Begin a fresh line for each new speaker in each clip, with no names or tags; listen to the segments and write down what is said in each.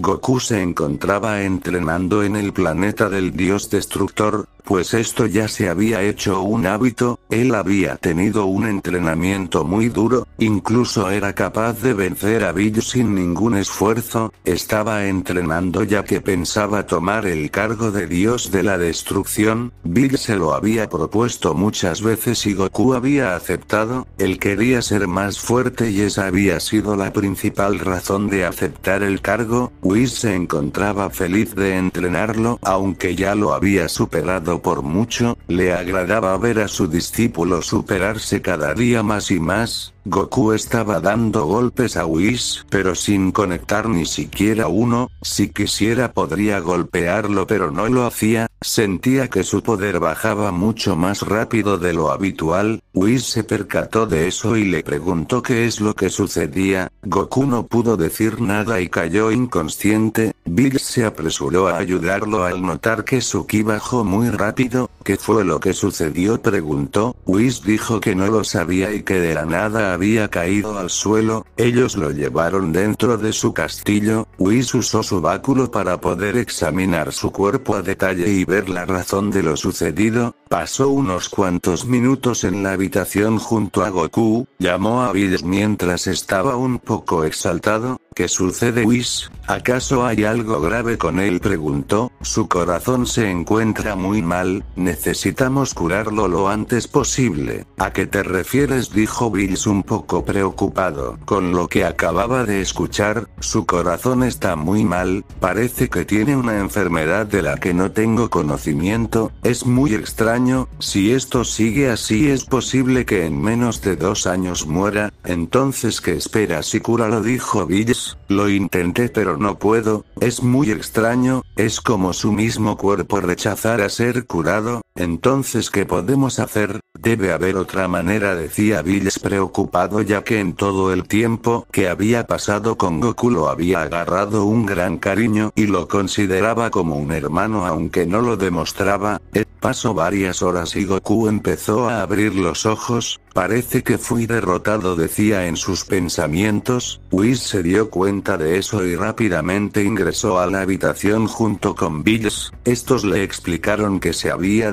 Goku se encontraba entrenando en el planeta del dios destructor, pues esto ya se había hecho un hábito, él había tenido un entrenamiento muy duro, incluso era capaz de vencer a Bill sin ningún esfuerzo, estaba entrenando ya que pensaba tomar el cargo de dios de la destrucción, Bill se lo había propuesto muchas veces y Goku había aceptado, él quería ser más fuerte y esa había sido la principal razón de aceptar el cargo, Whis se encontraba feliz de entrenarlo aunque ya lo había superado por mucho, le agradaba ver a su discípulo superarse cada día más y más, Goku estaba dando golpes a Whis pero sin conectar ni siquiera uno, si quisiera podría golpearlo pero no lo hacía, Sentía que su poder bajaba mucho más rápido de lo habitual, Whis se percató de eso y le preguntó qué es lo que sucedía, Goku no pudo decir nada y cayó inconsciente, Big se apresuró a ayudarlo al notar que suki bajó muy rápido, ¿qué fue lo que sucedió? preguntó, Whis dijo que no lo sabía y que de la nada había caído al suelo, ellos lo llevaron dentro de su castillo, Whis usó su báculo para poder examinar su cuerpo a detalle y ver la razón de lo sucedido, pasó unos cuantos minutos en la habitación junto a Goku, llamó a Bills mientras estaba un poco exaltado, ¿Qué sucede, Whis? ¿Acaso hay algo grave con él? preguntó. Su corazón se encuentra muy mal, necesitamos curarlo lo antes posible. ¿A qué te refieres? dijo Bills un poco preocupado. Con lo que acababa de escuchar, su corazón está muy mal, parece que tiene una enfermedad de la que no tengo conocimiento, es muy extraño, si esto sigue así es posible que en menos de dos años muera, entonces ¿qué esperas y curalo dijo Bills lo intenté pero no puedo, es muy extraño, es como su mismo cuerpo rechazar a ser curado, entonces, ¿qué podemos hacer? Debe haber otra manera, decía Bills preocupado ya que en todo el tiempo que había pasado con Goku lo había agarrado un gran cariño y lo consideraba como un hermano aunque no lo demostraba. Eh, pasó varias horas y Goku empezó a abrir los ojos, parece que fui derrotado decía en sus pensamientos, Whis se dio cuenta de eso y rápidamente ingresó a la habitación junto con Bills, estos le explicaron que se había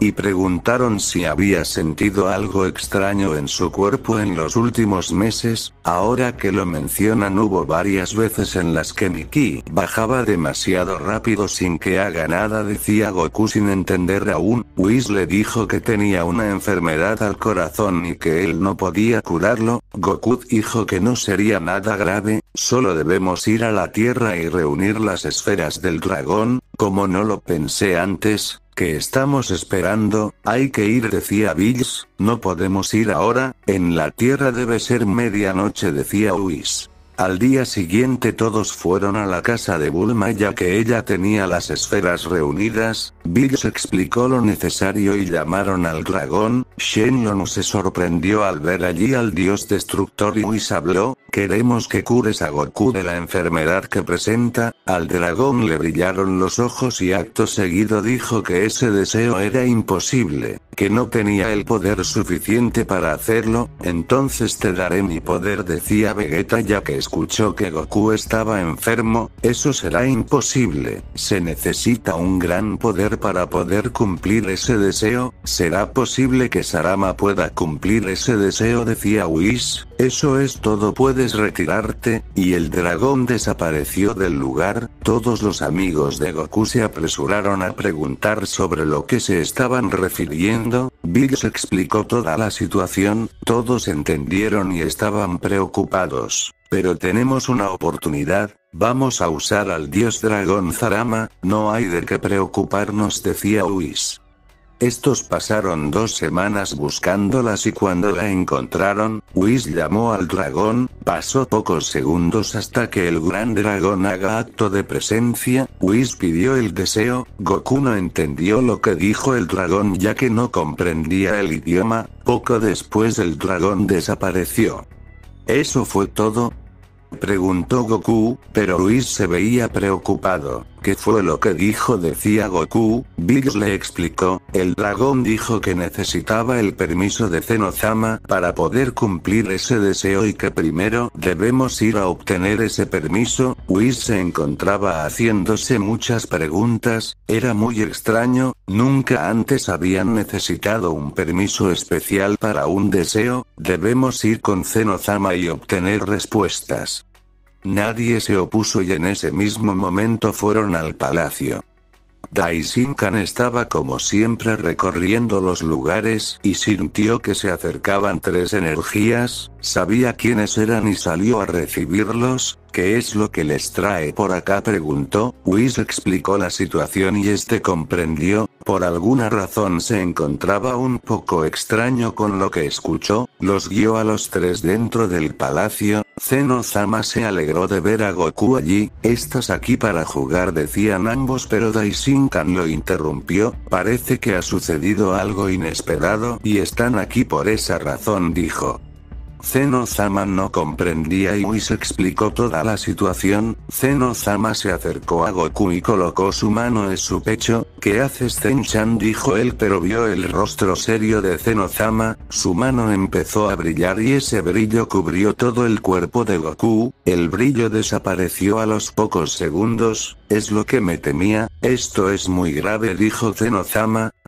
y preguntaron si había sentido algo extraño en su cuerpo en los últimos meses, ahora que lo mencionan hubo varias veces en las que Miki bajaba demasiado rápido sin que haga nada decía Goku sin entender aún, Whis le dijo que tenía una enfermedad al corazón y que él no podía curarlo, Goku dijo que no sería nada grave, solo debemos ir a la Tierra y reunir las esferas del dragón, como no lo pensé antes, que estamos esperando? Hay que ir, decía Bills, no podemos ir ahora, en la tierra debe ser medianoche, decía Whis. Al día siguiente todos fueron a la casa de Bulma ya que ella tenía las esferas reunidas, Bills explicó lo necesario y llamaron al dragón, no se sorprendió al ver allí al dios destructor y Whis habló, queremos que cures a Goku de la enfermedad que presenta, al dragón le brillaron los ojos y acto seguido dijo que ese deseo era imposible, que no tenía el poder suficiente para hacerlo, entonces te daré mi poder decía Vegeta ya que escuchó que Goku estaba enfermo, eso será imposible, se necesita un gran poder para poder cumplir ese deseo? ¿Será posible que Sarama pueda cumplir ese deseo? decía Whis. Eso es todo, puedes retirarte, y el dragón desapareció del lugar. Todos los amigos de Goku se apresuraron a preguntar sobre lo que se estaban refiriendo. Bills explicó toda la situación, todos entendieron y estaban preocupados. Pero tenemos una oportunidad, Vamos a usar al dios dragón Zarama, no hay de qué preocuparnos, decía Whis. Estos pasaron dos semanas buscándolas y cuando la encontraron, Whis llamó al dragón, pasó pocos segundos hasta que el gran dragón haga acto de presencia, Whis pidió el deseo, Goku no entendió lo que dijo el dragón ya que no comprendía el idioma, poco después el dragón desapareció. Eso fue todo, Preguntó Goku, pero Luis se veía preocupado. ¿Qué fue lo que dijo? decía Goku, Bills le explicó, el dragón dijo que necesitaba el permiso de Zenozama para poder cumplir ese deseo y que primero debemos ir a obtener ese permiso, Whis se encontraba haciéndose muchas preguntas, era muy extraño, nunca antes habían necesitado un permiso especial para un deseo, debemos ir con Zenozama y obtener respuestas. Nadie se opuso y en ese mismo momento fueron al palacio. Daisinkan estaba como siempre recorriendo los lugares y sintió que se acercaban tres energías, sabía quiénes eran y salió a recibirlos, ¿Qué es lo que les trae por acá? preguntó. Whis explicó la situación y este comprendió, por alguna razón se encontraba un poco extraño con lo que escuchó, los guió a los tres dentro del palacio, Zeno Sama se alegró de ver a Goku allí, estás aquí para jugar decían ambos pero Daishinkan lo interrumpió, parece que ha sucedido algo inesperado y están aquí por esa razón dijo. Zeno-sama no comprendía y Whis explicó toda la situación, zeno se acercó a Goku y colocó su mano en su pecho, ¿qué haces Zen-chan? dijo él pero vio el rostro serio de zeno su mano empezó a brillar y ese brillo cubrió todo el cuerpo de Goku, el brillo desapareció a los pocos segundos, es lo que me temía, esto es muy grave dijo zeno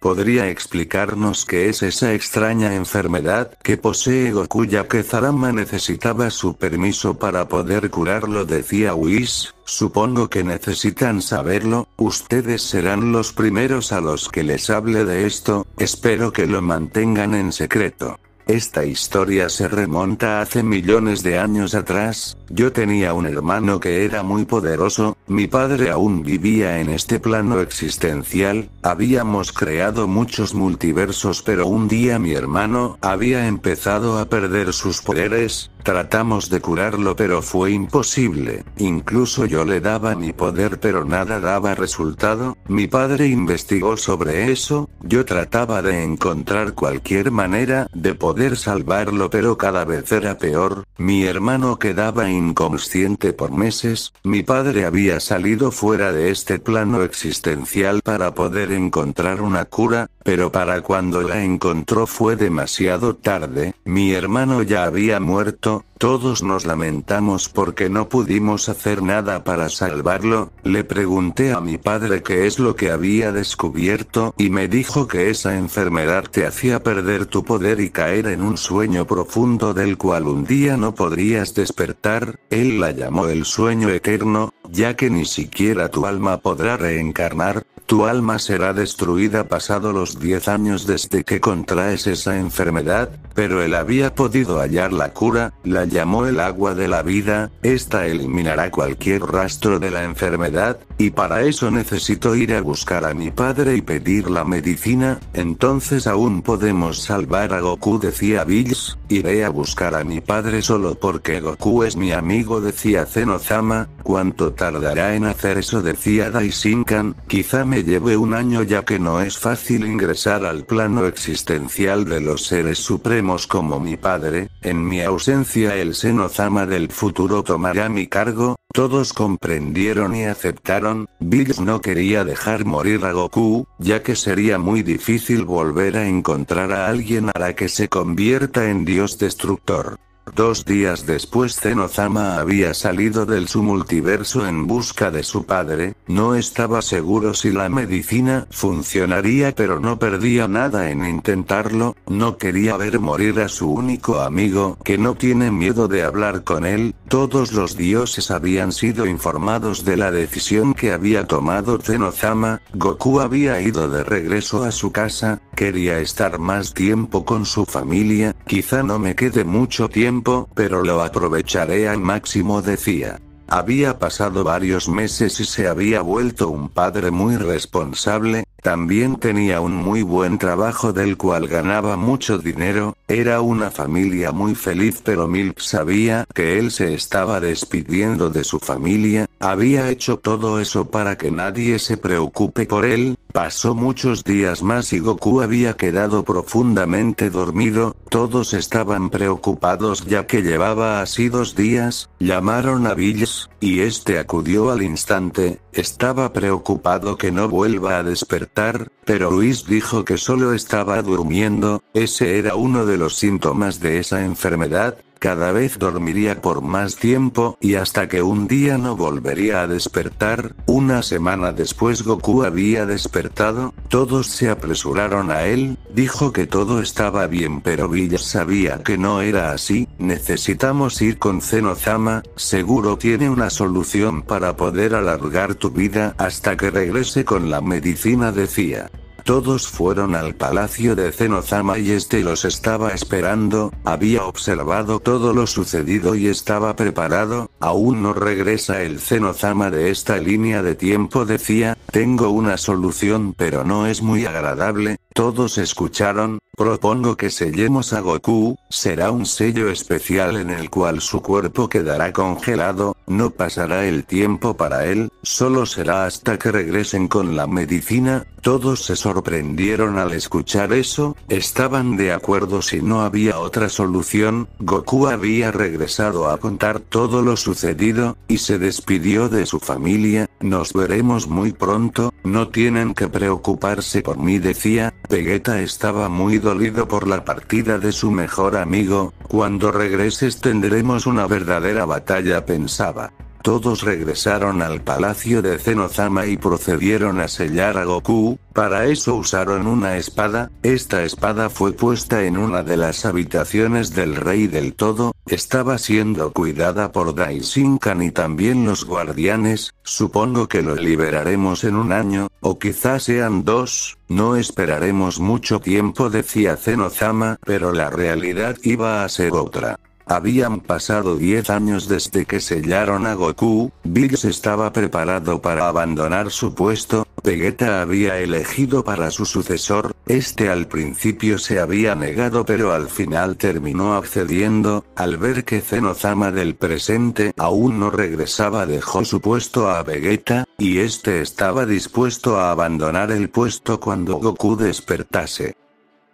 ¿Podría explicarnos qué es esa extraña enfermedad que posee Goku ya que Zarama necesitaba su permiso para poder curarlo? Decía Whis, supongo que necesitan saberlo, ustedes serán los primeros a los que les hable de esto, espero que lo mantengan en secreto. Esta historia se remonta hace millones de años atrás, yo tenía un hermano que era muy poderoso, mi padre aún vivía en este plano existencial, habíamos creado muchos multiversos pero un día mi hermano había empezado a perder sus poderes, tratamos de curarlo pero fue imposible, incluso yo le daba mi poder pero nada daba resultado, mi padre investigó sobre eso, yo trataba de encontrar cualquier manera de poder salvarlo pero cada vez era peor, mi hermano quedaba inconsciente por meses, mi padre había salido fuera de este plano existencial para poder encontrar una cura, pero para cuando la encontró fue demasiado tarde, mi hermano ya había muerto, todos nos lamentamos porque no pudimos hacer nada para salvarlo, le pregunté a mi padre qué es lo que había descubierto y me dijo que esa enfermedad te hacía perder tu poder y caer en un sueño profundo del cual un día no podrías despertar, él la llamó el sueño eterno, ya que ni siquiera tu alma podrá reencarnar, tu alma será destruida pasado los 10 años desde que contraes esa enfermedad, pero él había podido hallar la cura, la llamó el agua de la vida, esta eliminará cualquier rastro de la enfermedad, y para eso necesito ir a buscar a mi padre y pedir la medicina, entonces aún podemos salvar a Goku decía Bills, iré a buscar a mi padre solo porque Goku es mi amigo decía Zenozama, ¿cuánto tarda en hacer eso decía Daishinkan, quizá me lleve un año ya que no es fácil ingresar al plano existencial de los seres supremos como mi padre, en mi ausencia el Senozama del futuro tomará mi cargo, todos comprendieron y aceptaron, Bills no quería dejar morir a Goku, ya que sería muy difícil volver a encontrar a alguien a la que se convierta en dios destructor. Dos días después Zenozama había salido del su multiverso en busca de su padre, no estaba seguro si la medicina funcionaría pero no perdía nada en intentarlo, no quería ver morir a su único amigo que no tiene miedo de hablar con él, todos los dioses habían sido informados de la decisión que había tomado Zenozama, Goku había ido de regreso a su casa, Quería estar más tiempo con su familia, quizá no me quede mucho tiempo, pero lo aprovecharé al máximo, decía. Había pasado varios meses y se había vuelto un padre muy responsable, también tenía un muy buen trabajo del cual ganaba mucho dinero, era una familia muy feliz pero Milk sabía que él se estaba despidiendo de su familia, había hecho todo eso para que nadie se preocupe por él, pasó muchos días más y Goku había quedado profundamente dormido, todos estaban preocupados ya que llevaba así dos días, llamaron a Bills, y este acudió al instante, estaba preocupado que no vuelva a despertar, pero Luis dijo que solo estaba durmiendo, ese era uno de los síntomas de esa enfermedad, cada vez dormiría por más tiempo y hasta que un día no volvería a despertar, una semana después Goku había despertado, todos se apresuraron a él, dijo que todo estaba bien pero Villa sabía que no era así, necesitamos ir con Zenozama, seguro tiene una solución para poder alargar tu vida hasta que regrese con la medicina decía. Todos fueron al palacio de Zenozama y este los estaba esperando, había observado todo lo sucedido y estaba preparado, aún no regresa el Zenozama de esta línea de tiempo decía, tengo una solución pero no es muy agradable, todos escucharon, propongo que sellemos a Goku, será un sello especial en el cual su cuerpo quedará congelado, no pasará el tiempo para él, solo será hasta que regresen con la medicina, todos se sorprendieron al escuchar eso, estaban de acuerdo si no había otra solución, Goku había regresado a contar todo lo sucedido, y se despidió de su familia, nos veremos muy pronto, no tienen que preocuparse por mí decía, Vegeta estaba muy dolido por la partida de su mejor amigo, cuando regreses tendremos una verdadera batalla pensaba. Todos regresaron al palacio de Zenozama y procedieron a sellar a Goku, para eso usaron una espada, esta espada fue puesta en una de las habitaciones del rey del todo, estaba siendo cuidada por Daishinkan y también los guardianes, supongo que lo liberaremos en un año, o quizás sean dos, no esperaremos mucho tiempo decía Zenozama pero la realidad iba a ser otra. Habían pasado 10 años desde que sellaron a Goku, Bills estaba preparado para abandonar su puesto, Vegeta había elegido para su sucesor, este al principio se había negado pero al final terminó accediendo, al ver que Zenozama del presente aún no regresaba dejó su puesto a Vegeta, y este estaba dispuesto a abandonar el puesto cuando Goku despertase.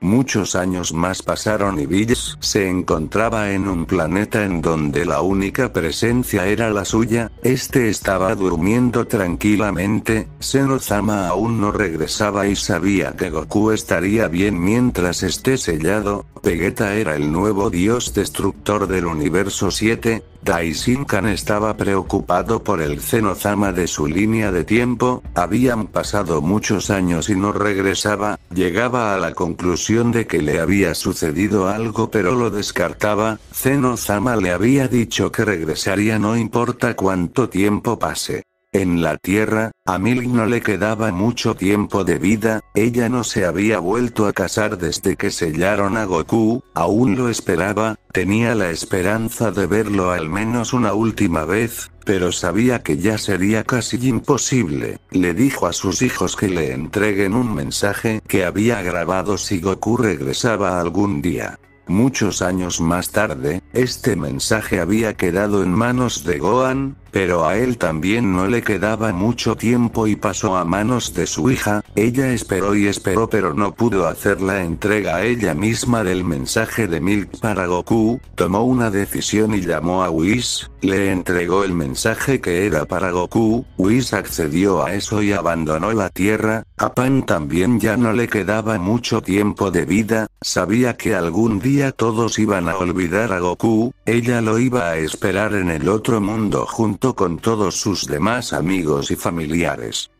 Muchos años más pasaron y Bills se encontraba en un planeta en donde la única presencia era la suya, este estaba durmiendo tranquilamente, Senozama aún no regresaba y sabía que Goku estaría bien mientras esté sellado, Vegeta era el nuevo dios destructor del universo 7, Taishin estaba preocupado por el Zenozama de su línea de tiempo, habían pasado muchos años y no regresaba, llegaba a la conclusión de que le había sucedido algo pero lo descartaba, Zenozama le había dicho que regresaría no importa cuánto tiempo pase. En la Tierra, a Milk no le quedaba mucho tiempo de vida, ella no se había vuelto a casar desde que sellaron a Goku, aún lo esperaba, tenía la esperanza de verlo al menos una última vez, pero sabía que ya sería casi imposible, le dijo a sus hijos que le entreguen un mensaje que había grabado si Goku regresaba algún día. Muchos años más tarde, este mensaje había quedado en manos de Gohan, pero a él también no le quedaba mucho tiempo y pasó a manos de su hija, ella esperó y esperó pero no pudo hacer la entrega a ella misma del mensaje de Milk para Goku, tomó una decisión y llamó a Whis, le entregó el mensaje que era para Goku, Whis accedió a eso y abandonó la Tierra, a Pan también ya no le quedaba mucho tiempo de vida, sabía que algún día todos iban a olvidar a Goku, ella lo iba a esperar en el otro mundo junto con todos sus demás amigos y familiares.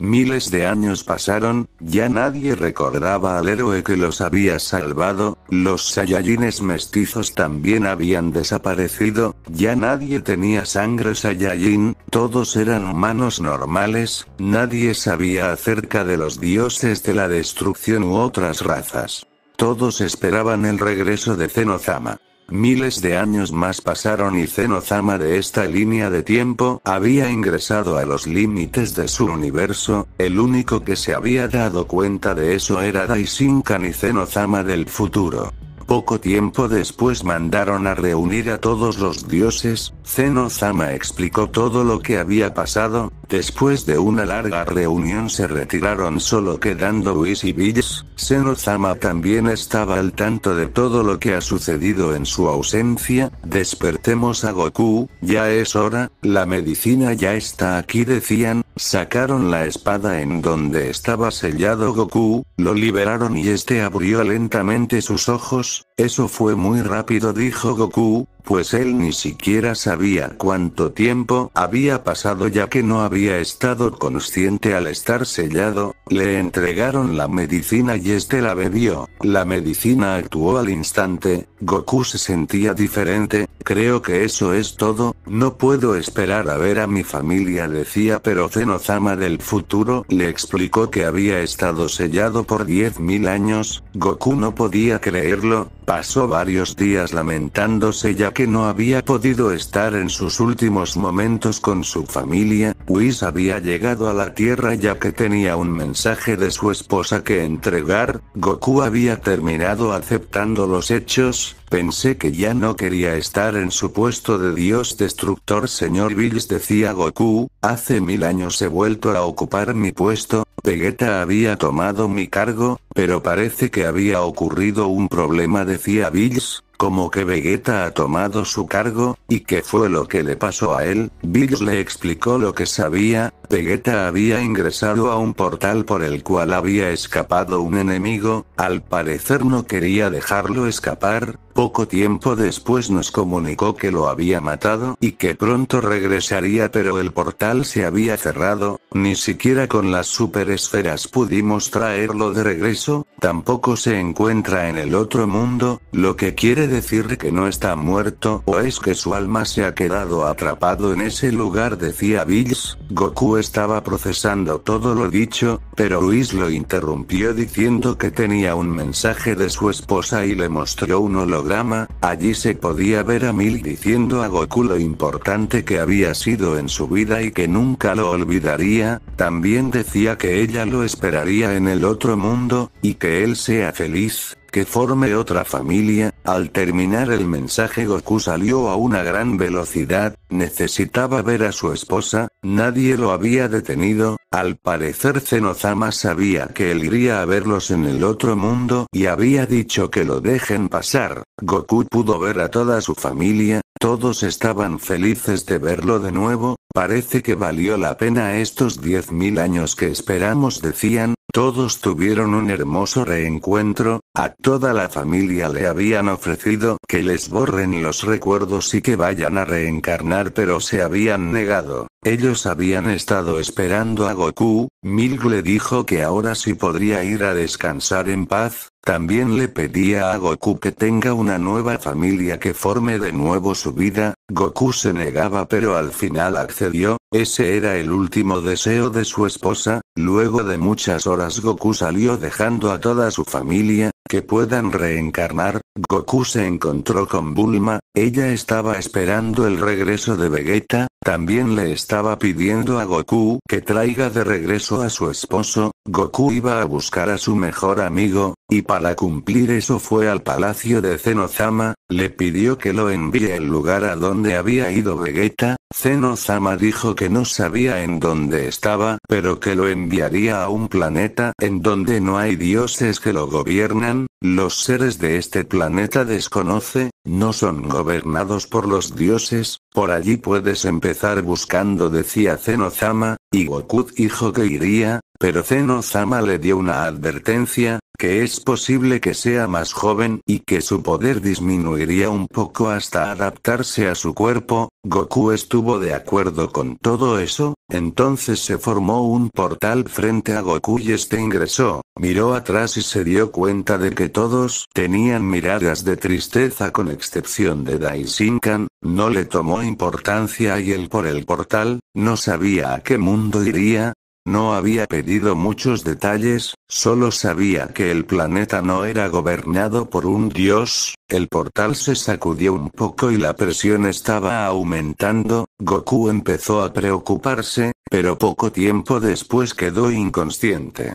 Miles de años pasaron, ya nadie recordaba al héroe que los había salvado, los Saiyajines mestizos también habían desaparecido, ya nadie tenía sangre Saiyajin, todos eran humanos normales, nadie sabía acerca de los dioses de la destrucción u otras razas. Todos esperaban el regreso de Zenozama. Miles de años más pasaron y Zenozama de esta línea de tiempo había ingresado a los límites de su universo, el único que se había dado cuenta de eso era Daishinkan y Zenozama del futuro. Poco tiempo después mandaron a reunir a todos los dioses, Zenozama explicó todo lo que había pasado, después de una larga reunión se retiraron solo quedando Whis y Bills, Zenozama también estaba al tanto de todo lo que ha sucedido en su ausencia, despertemos a Goku, ya es hora, la medicina ya está aquí decían, sacaron la espada en donde estaba sellado Goku, lo liberaron y este abrió lentamente sus ojos, eso fue muy rápido dijo Goku, pues él ni siquiera sabía cuánto tiempo había pasado ya que no había estado consciente al estar sellado, le entregaron la medicina y este la bebió, la medicina actuó al instante, Goku se sentía diferente, creo que eso es todo, no puedo esperar a ver a mi familia decía pero Zenozama del futuro le explicó que había estado sellado por 10.000 años, Goku no podía creerlo, pasó varios días lamentándose ya que no había podido estar en sus últimos momentos con su familia, Whis había llegado a la Tierra ya que tenía un mensaje de su esposa que entregar, Goku había terminado aceptando los hechos, pensé que ya no quería estar en su puesto de Dios Destructor Señor Bills decía Goku, hace mil años he vuelto a ocupar mi puesto, Vegeta había tomado mi cargo, pero parece que había ocurrido un problema decía Bills, como que Vegeta ha tomado su cargo, y que fue lo que le pasó a él, Bills le explicó lo que sabía, Vegeta había ingresado a un portal por el cual había escapado un enemigo, al parecer no quería dejarlo escapar, poco tiempo después nos comunicó que lo había matado y que pronto regresaría pero el portal se había cerrado, ni siquiera con las super esferas pudimos traerlo de regreso, tampoco se encuentra en el otro mundo, lo que quiere decir que no está muerto o es que su alma se ha quedado atrapado en ese lugar, decía Bills. Goku estaba procesando todo lo dicho, pero Luis lo interrumpió diciendo que tenía un mensaje de su esposa y le mostró un holograma, allí se podía ver a Mil diciendo a Goku lo importante que había sido en su vida y que nunca lo olvidaría, también decía que ella lo esperaría en el otro mundo, y que él sea feliz, que forme otra familia, al terminar el mensaje Goku salió a una gran velocidad, necesitaba ver a su esposa, nadie lo había detenido, al parecer Zenozama sabía que él iría a verlos en el otro mundo y había dicho que lo dejen pasar, Goku pudo ver a toda su familia, todos estaban felices de verlo de nuevo, parece que valió la pena estos 10.000 años que esperamos decían, todos tuvieron un hermoso reencuentro, a toda la familia le habían ofrecido que les borren los recuerdos y que vayan a reencarnar pero se habían negado. Ellos habían estado esperando a Goku, Milk le dijo que ahora sí podría ir a descansar en paz, también le pedía a Goku que tenga una nueva familia que forme de nuevo su vida, Goku se negaba pero al final accedió, ese era el último deseo de su esposa, luego de muchas horas Goku salió dejando a toda su familia, que puedan reencarnar, Goku se encontró con Bulma, ella estaba esperando el regreso de Vegeta, también le estaba pidiendo a Goku que traiga de regreso a su esposo, Goku iba a buscar a su mejor amigo, y para cumplir eso fue al palacio de Zenozama, le pidió que lo envíe al lugar a donde había ido Vegeta, Zenozama dijo que no sabía en dónde estaba, pero que lo enviaría a un planeta en donde no hay dioses que lo gobiernan, los seres de este planeta desconoce, no son gobernados por los dioses, por allí puedes empezar buscando decía zeno y Goku dijo que iría, pero zeno le dio una advertencia, que es posible que sea más joven y que su poder disminuiría un poco hasta adaptarse a su cuerpo, Goku estuvo de acuerdo con todo eso, entonces se formó un portal frente a Goku y este ingresó, miró atrás y se dio cuenta de que todos tenían miradas de tristeza con excepción de Daisinkan, no le tomó importancia y él por el portal, no sabía a qué mundo iría, no había pedido muchos detalles, solo sabía que el planeta no era gobernado por un dios, el portal se sacudió un poco y la presión estaba aumentando, Goku empezó a preocuparse, pero poco tiempo después quedó inconsciente.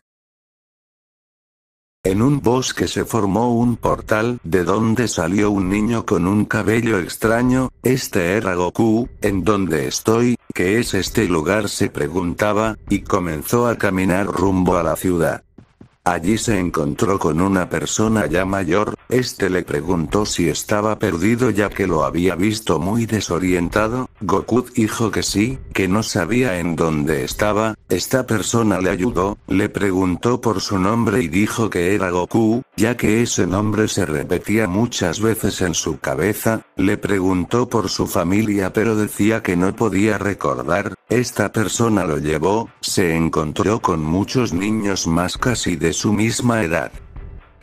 En un bosque se formó un portal, de donde salió un niño con un cabello extraño, este era Goku, ¿en donde estoy? que es este lugar? se preguntaba, y comenzó a caminar rumbo a la ciudad. Allí se encontró con una persona ya mayor, este le preguntó si estaba perdido ya que lo había visto muy desorientado, Goku dijo que sí, que no sabía en dónde estaba, esta persona le ayudó, le preguntó por su nombre y dijo que era Goku, ya que ese nombre se repetía muchas veces en su cabeza, le preguntó por su familia pero decía que no podía recordar, esta persona lo llevó, se encontró con muchos niños más casi de su misma edad.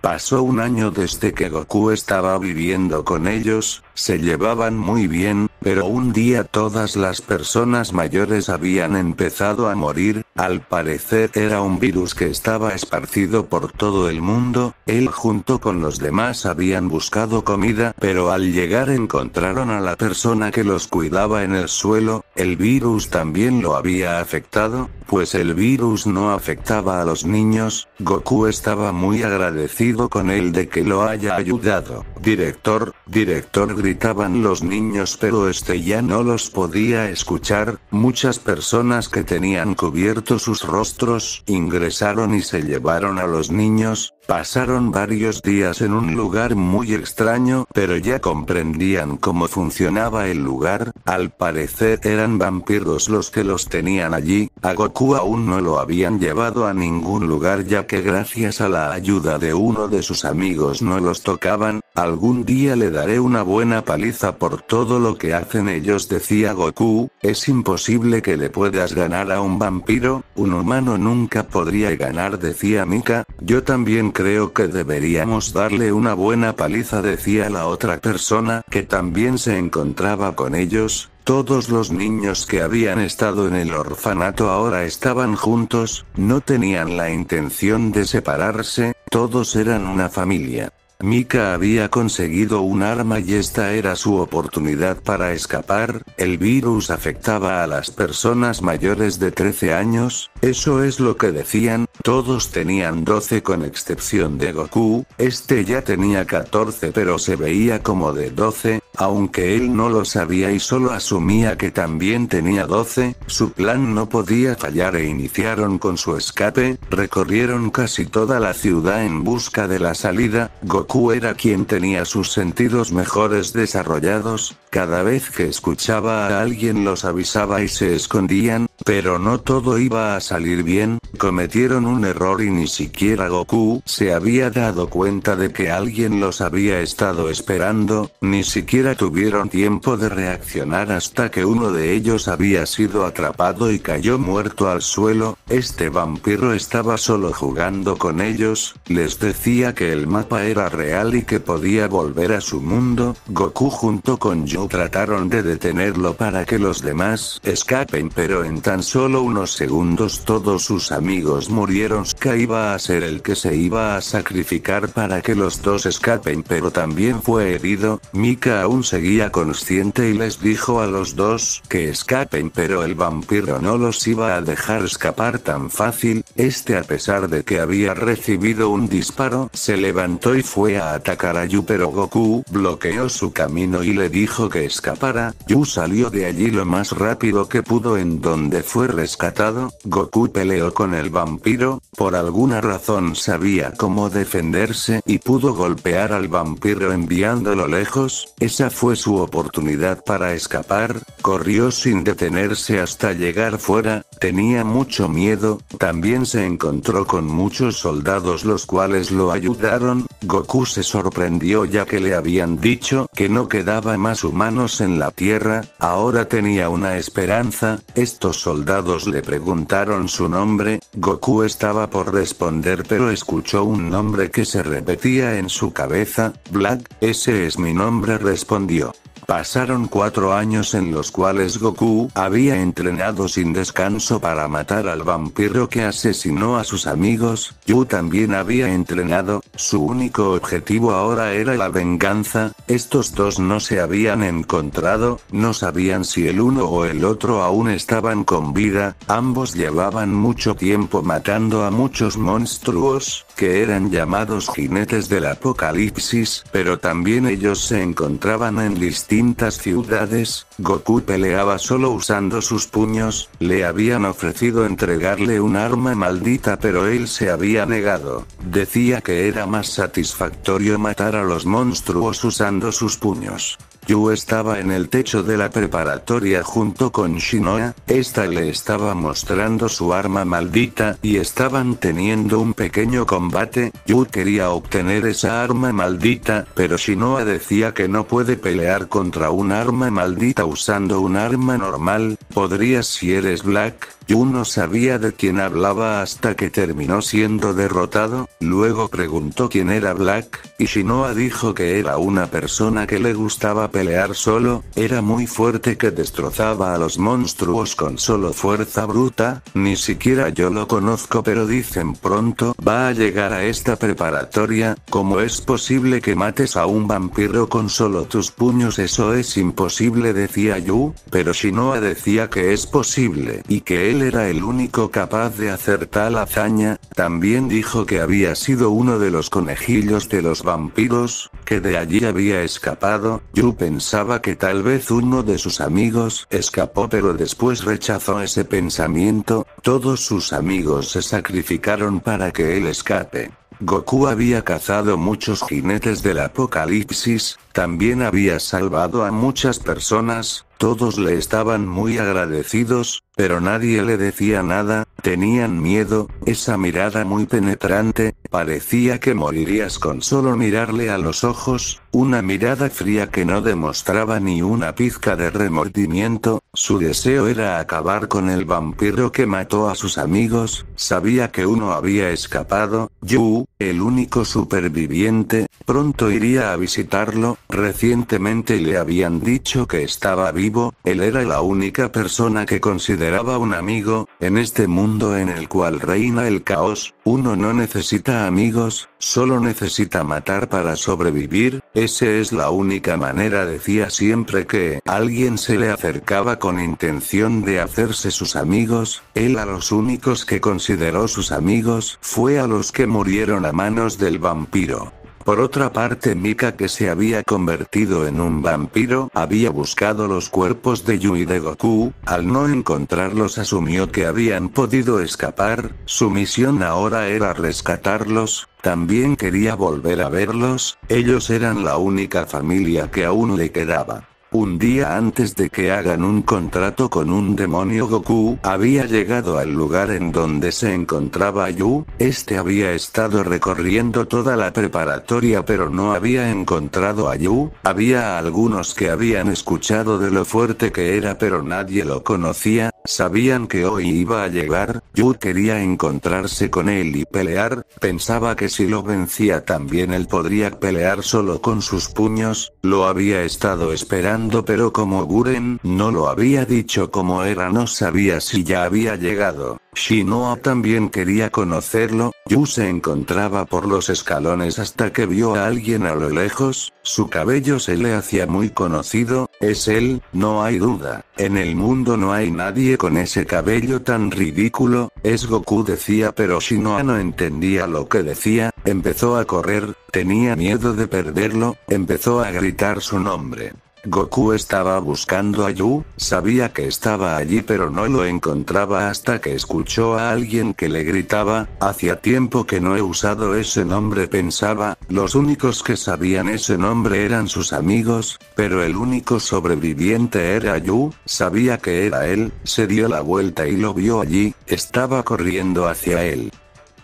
Pasó un año desde que Goku estaba viviendo con ellos, se llevaban muy bien, pero un día todas las personas mayores habían empezado a morir, al parecer era un virus que estaba esparcido por todo el mundo, él junto con los demás habían buscado comida pero al llegar encontraron a la persona que los cuidaba en el suelo, el virus también lo había afectado, pues el virus no afectaba a los niños, Goku estaba muy agradecido con él de que lo haya ayudado. Director, director gritaban los niños pero este ya no los podía escuchar, muchas personas que tenían cubiertos sus rostros ingresaron y se llevaron a los niños, Pasaron varios días en un lugar muy extraño, pero ya comprendían cómo funcionaba el lugar, al parecer eran vampiros los que los tenían allí, a Goku aún no lo habían llevado a ningún lugar ya que gracias a la ayuda de uno de sus amigos no los tocaban, algún día le daré una buena paliza por todo lo que hacen ellos decía Goku, es imposible que le puedas ganar a un vampiro, un humano nunca podría ganar decía Mika, yo también Creo que deberíamos darle una buena paliza, decía la otra persona, que también se encontraba con ellos. Todos los niños que habían estado en el orfanato ahora estaban juntos, no tenían la intención de separarse, todos eran una familia. Mika había conseguido un arma y esta era su oportunidad para escapar, el virus afectaba a las personas mayores de 13 años, eso es lo que decían, todos tenían 12 con excepción de Goku, este ya tenía 14 pero se veía como de 12, aunque él no lo sabía y solo asumía que también tenía 12, su plan no podía fallar e iniciaron con su escape, recorrieron casi toda la ciudad en busca de la salida, Goku era quien tenía sus sentidos mejores desarrollados, cada vez que escuchaba a alguien los avisaba y se escondían, pero no todo iba a salir bien, cometieron un error y ni siquiera Goku se había dado cuenta de que alguien los había estado esperando, ni siquiera tuvieron tiempo de reaccionar hasta que uno de ellos había sido atrapado y cayó muerto al suelo, este vampiro estaba solo jugando con ellos, les decía que el mapa era real y que podía volver a su mundo, Goku junto con Joe trataron de detenerlo para que los demás escapen pero entonces tan solo unos segundos todos sus amigos murieron. Ska iba a ser el que se iba a sacrificar para que los dos escapen pero también fue herido. Mika aún seguía consciente y les dijo a los dos que escapen pero el vampiro no los iba a dejar escapar tan fácil. Este a pesar de que había recibido un disparo se levantó y fue a atacar a Yu pero Goku bloqueó su camino y le dijo que escapara. Yu salió de allí lo más rápido que pudo en donde fue rescatado, Goku peleó con el vampiro, por alguna razón sabía cómo defenderse y pudo golpear al vampiro enviándolo lejos, esa fue su oportunidad para escapar, corrió sin detenerse hasta llegar fuera, tenía mucho miedo, también se encontró con muchos soldados los cuales lo ayudaron, Goku se sorprendió ya que le habían dicho que no quedaba más humanos en la tierra, ahora tenía una esperanza, estos soldados le preguntaron su nombre, Goku estaba por responder pero escuchó un nombre que se repetía en su cabeza, Black, ese es mi nombre respondió. Pasaron cuatro años en los cuales Goku había entrenado sin descanso para matar al vampiro que asesinó a sus amigos, Yu también había entrenado, su único objetivo ahora era la venganza, estos dos no se habían encontrado, no sabían si el uno o el otro aún estaban con vida, ambos llevaban mucho tiempo matando a muchos monstruos, que eran llamados jinetes del apocalipsis, pero también ellos se encontraban en distintas ciudades, Goku peleaba solo usando sus puños, le habían ofrecido entregarle un arma maldita pero él se había negado, decía que era más satisfactorio matar a los monstruos usando sus puños. Yu estaba en el techo de la preparatoria junto con Shinoa, esta le estaba mostrando su arma maldita y estaban teniendo un pequeño combate, Yu quería obtener esa arma maldita, pero Shinoa decía que no puede pelear contra un arma maldita usando un arma normal, podrías si eres Black, Yu no sabía de quién hablaba hasta que terminó siendo derrotado, luego preguntó quién era Black, y Shinoa dijo que era una persona que le gustaba pelear pelear solo, era muy fuerte que destrozaba a los monstruos con solo fuerza bruta, ni siquiera yo lo conozco pero dicen pronto va a llegar a esta preparatoria, ¿cómo es posible que mates a un vampiro con solo tus puños? Eso es imposible decía Yu, pero Shinoa decía que es posible y que él era el único capaz de hacer tal hazaña, también dijo que había sido uno de los conejillos de los vampiros, que de allí había escapado, Yu pensaba que tal vez uno de sus amigos escapó pero después rechazó ese pensamiento, todos sus amigos se sacrificaron para que él escape. Goku había cazado muchos jinetes del apocalipsis, también había salvado a muchas personas, todos le estaban muy agradecidos, pero nadie le decía nada, tenían miedo, esa mirada muy penetrante, parecía que morirías con solo mirarle a los ojos, una mirada fría que no demostraba ni una pizca de remordimiento, su deseo era acabar con el vampiro que mató a sus amigos, sabía que uno había escapado, Yu, el único superviviente, pronto iría a visitarlo, recientemente le habían dicho que estaba vivo, él era la única persona que consideraba un amigo, en este mundo en el cual reina el caos, uno no necesita amigos, solo necesita matar para sobrevivir, esa es la única manera decía siempre que alguien se le acercaba con intención de hacerse sus amigos, él a los únicos que consideró sus amigos fue a los que murieron a manos del vampiro. Por otra parte Mika que se había convertido en un vampiro, había buscado los cuerpos de Yu y de Goku, al no encontrarlos asumió que habían podido escapar, su misión ahora era rescatarlos, también quería volver a verlos, ellos eran la única familia que aún le quedaba. Un día antes de que hagan un contrato con un demonio Goku había llegado al lugar en donde se encontraba Yu, este había estado recorriendo toda la preparatoria pero no había encontrado a Yu, había algunos que habían escuchado de lo fuerte que era pero nadie lo conocía, Sabían que hoy iba a llegar, Yu quería encontrarse con él y pelear, pensaba que si lo vencía también él podría pelear solo con sus puños, lo había estado esperando pero como Guren no lo había dicho como era no sabía si ya había llegado. Shinoa también quería conocerlo, Yu se encontraba por los escalones hasta que vio a alguien a lo lejos, su cabello se le hacía muy conocido, es él, no hay duda, en el mundo no hay nadie con ese cabello tan ridículo, es Goku decía pero Shinoa no entendía lo que decía, empezó a correr, tenía miedo de perderlo, empezó a gritar su nombre. Goku estaba buscando a Yu, sabía que estaba allí pero no lo encontraba hasta que escuchó a alguien que le gritaba, hacía tiempo que no he usado ese nombre pensaba, los únicos que sabían ese nombre eran sus amigos, pero el único sobreviviente era Yu, sabía que era él, se dio la vuelta y lo vio allí, estaba corriendo hacia él.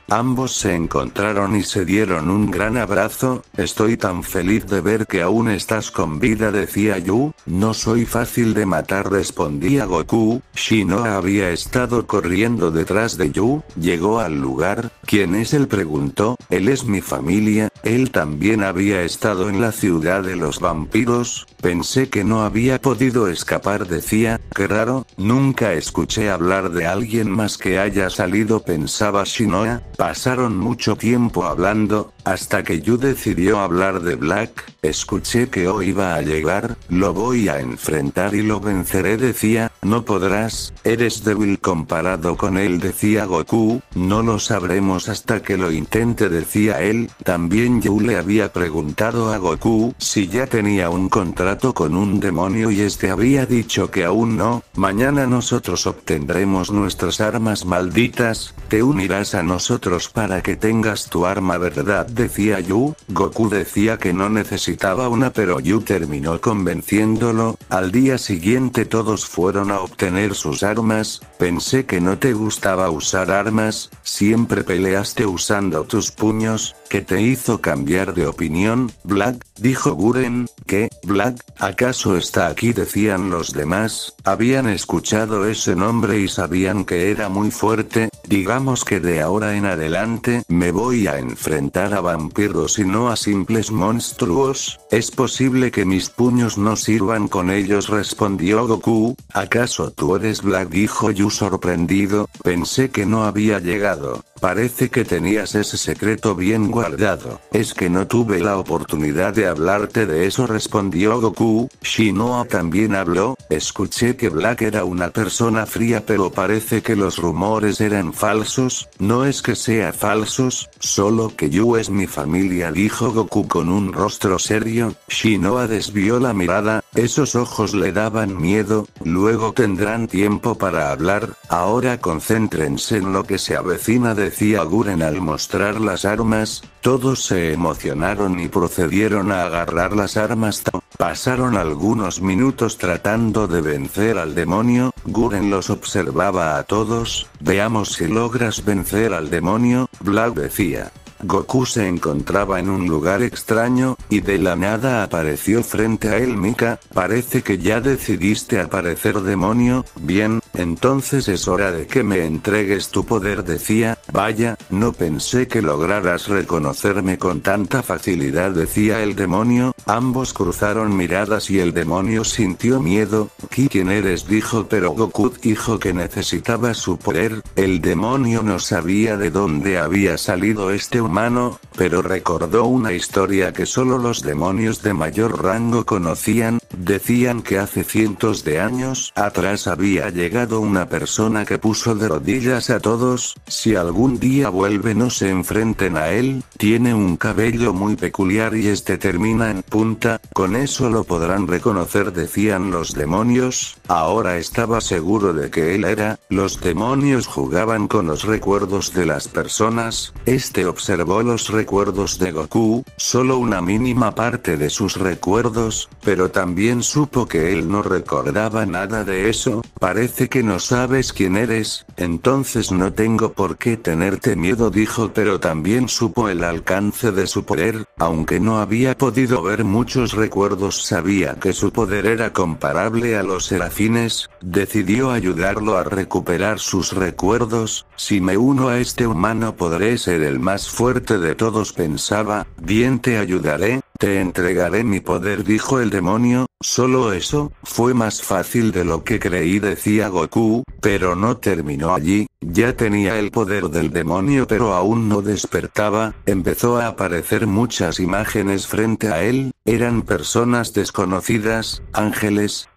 Ambos se encontraron y se dieron un gran abrazo, estoy tan feliz de ver que aún estás con vida decía Yu, no soy fácil de matar respondía Goku, Shinoa había estado corriendo detrás de Yu, llegó al lugar, ¿quién es él preguntó, él es mi familia, él también había estado en la ciudad de los vampiros, pensé que no había podido escapar decía, qué raro, nunca escuché hablar de alguien más que haya salido pensaba Shinoa, Pasaron mucho tiempo hablando, hasta que Yu decidió hablar de Black, escuché que hoy iba a llegar, lo voy a enfrentar y lo venceré decía, no podrás, eres débil comparado con él decía Goku, no lo sabremos hasta que lo intente decía él, también Yu le había preguntado a Goku si ya tenía un contrato con un demonio y este había dicho que aún no, mañana nosotros obtendremos nuestras armas malditas, te unirás a nosotros para que tengas tu arma verdad decía Yu, Goku decía que no necesitaba una pero Yu terminó convenciéndolo, al día siguiente todos fueron a obtener sus armas, pensé que no te gustaba usar armas, siempre peleaste usando tus puños, que te hizo cambiar de opinión, Black, dijo Guren, que, Black, ¿acaso está aquí decían los demás? Habían escuchado ese nombre y sabían que era muy fuerte, digamos que de ahora en adelante me voy a enfrentar a vampiros y no a simples monstruos, es posible que mis puños no sirvan con ellos respondió Goku, ¿acaso tú eres Black? dijo Yu sorprendido, pensé que no había llegado. Parece que tenías ese secreto bien guardado. Es que no tuve la oportunidad de hablarte de eso, respondió Goku. Shinoa también habló. Escuché que Black era una persona fría, pero parece que los rumores eran falsos. No es que sea falsos, solo que Yu es mi familia, dijo Goku con un rostro serio. Shinoa desvió la mirada. Esos ojos le daban miedo. Luego tendrán tiempo para hablar. Ahora concéntrense en lo que se avecina de decía Guren al mostrar las armas, todos se emocionaron y procedieron a agarrar las armas. Pasaron algunos minutos tratando de vencer al demonio, Guren los observaba a todos, veamos si logras vencer al demonio, Blau decía. Goku se encontraba en un lugar extraño, y de la nada apareció frente a él Mika, parece que ya decidiste aparecer demonio, bien, entonces es hora de que me entregues tu poder decía, vaya, no pensé que lograras reconocerme con tanta facilidad decía el demonio, ambos cruzaron miradas y el demonio sintió miedo, quién eres? dijo pero Goku dijo que necesitaba su poder, el demonio no sabía de dónde había salido este mano pero recordó una historia que solo los demonios de mayor rango conocían, Decían que hace cientos de años atrás había llegado una persona que puso de rodillas a todos, si algún día vuelve no se enfrenten a él, tiene un cabello muy peculiar y este termina en punta, con eso lo podrán reconocer decían los demonios, ahora estaba seguro de que él era, los demonios jugaban con los recuerdos de las personas, este observó los recuerdos de Goku, solo una mínima parte de sus recuerdos, pero también bien supo que él no recordaba nada de eso, parece que no sabes quién eres, entonces no tengo por qué tenerte miedo dijo pero también supo el alcance de su poder, aunque no había podido ver muchos recuerdos sabía que su poder era comparable a los serafines, decidió ayudarlo a recuperar sus recuerdos, si me uno a este humano podré ser el más fuerte de todos pensaba, bien te ayudaré, te entregaré mi poder, dijo el demonio, solo eso, fue más fácil de lo que creí, decía Goku, pero no terminó allí, ya tenía el poder del demonio pero aún no despertaba, empezó a aparecer muchas imágenes frente a él, eran personas desconocidas, ángeles,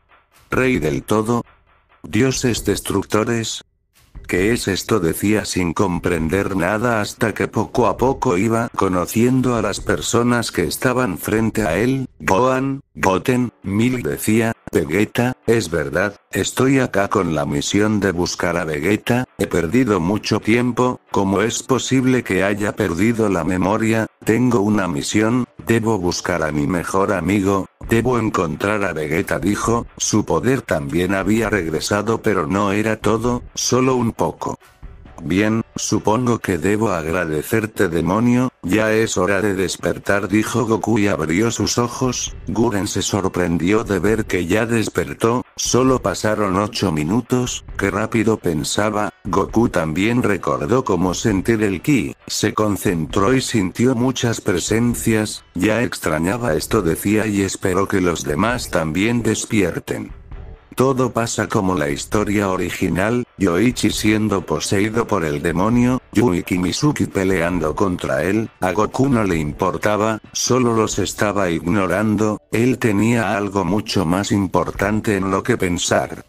rey del todo, dioses destructores, ¿Qué es esto? decía sin comprender nada hasta que poco a poco iba conociendo a las personas que estaban frente a él, boan Goten, Mil decía, Vegeta, es verdad, estoy acá con la misión de buscar a Vegeta, he perdido mucho tiempo, ¿cómo es posible que haya perdido la memoria? Tengo una misión, debo buscar a mi mejor amigo, Debo encontrar a Vegeta dijo, su poder también había regresado pero no era todo, solo un poco. Bien, supongo que debo agradecerte demonio, ya es hora de despertar dijo Goku y abrió sus ojos, Guren se sorprendió de ver que ya despertó, solo pasaron ocho minutos, que rápido pensaba, Goku también recordó cómo sentir el ki, se concentró y sintió muchas presencias, ya extrañaba esto decía y esperó que los demás también despierten. Todo pasa como la historia original, Yoichi siendo poseído por el demonio, Yui Kimizuki peleando contra él, a Goku no le importaba, solo los estaba ignorando, él tenía algo mucho más importante en lo que pensar.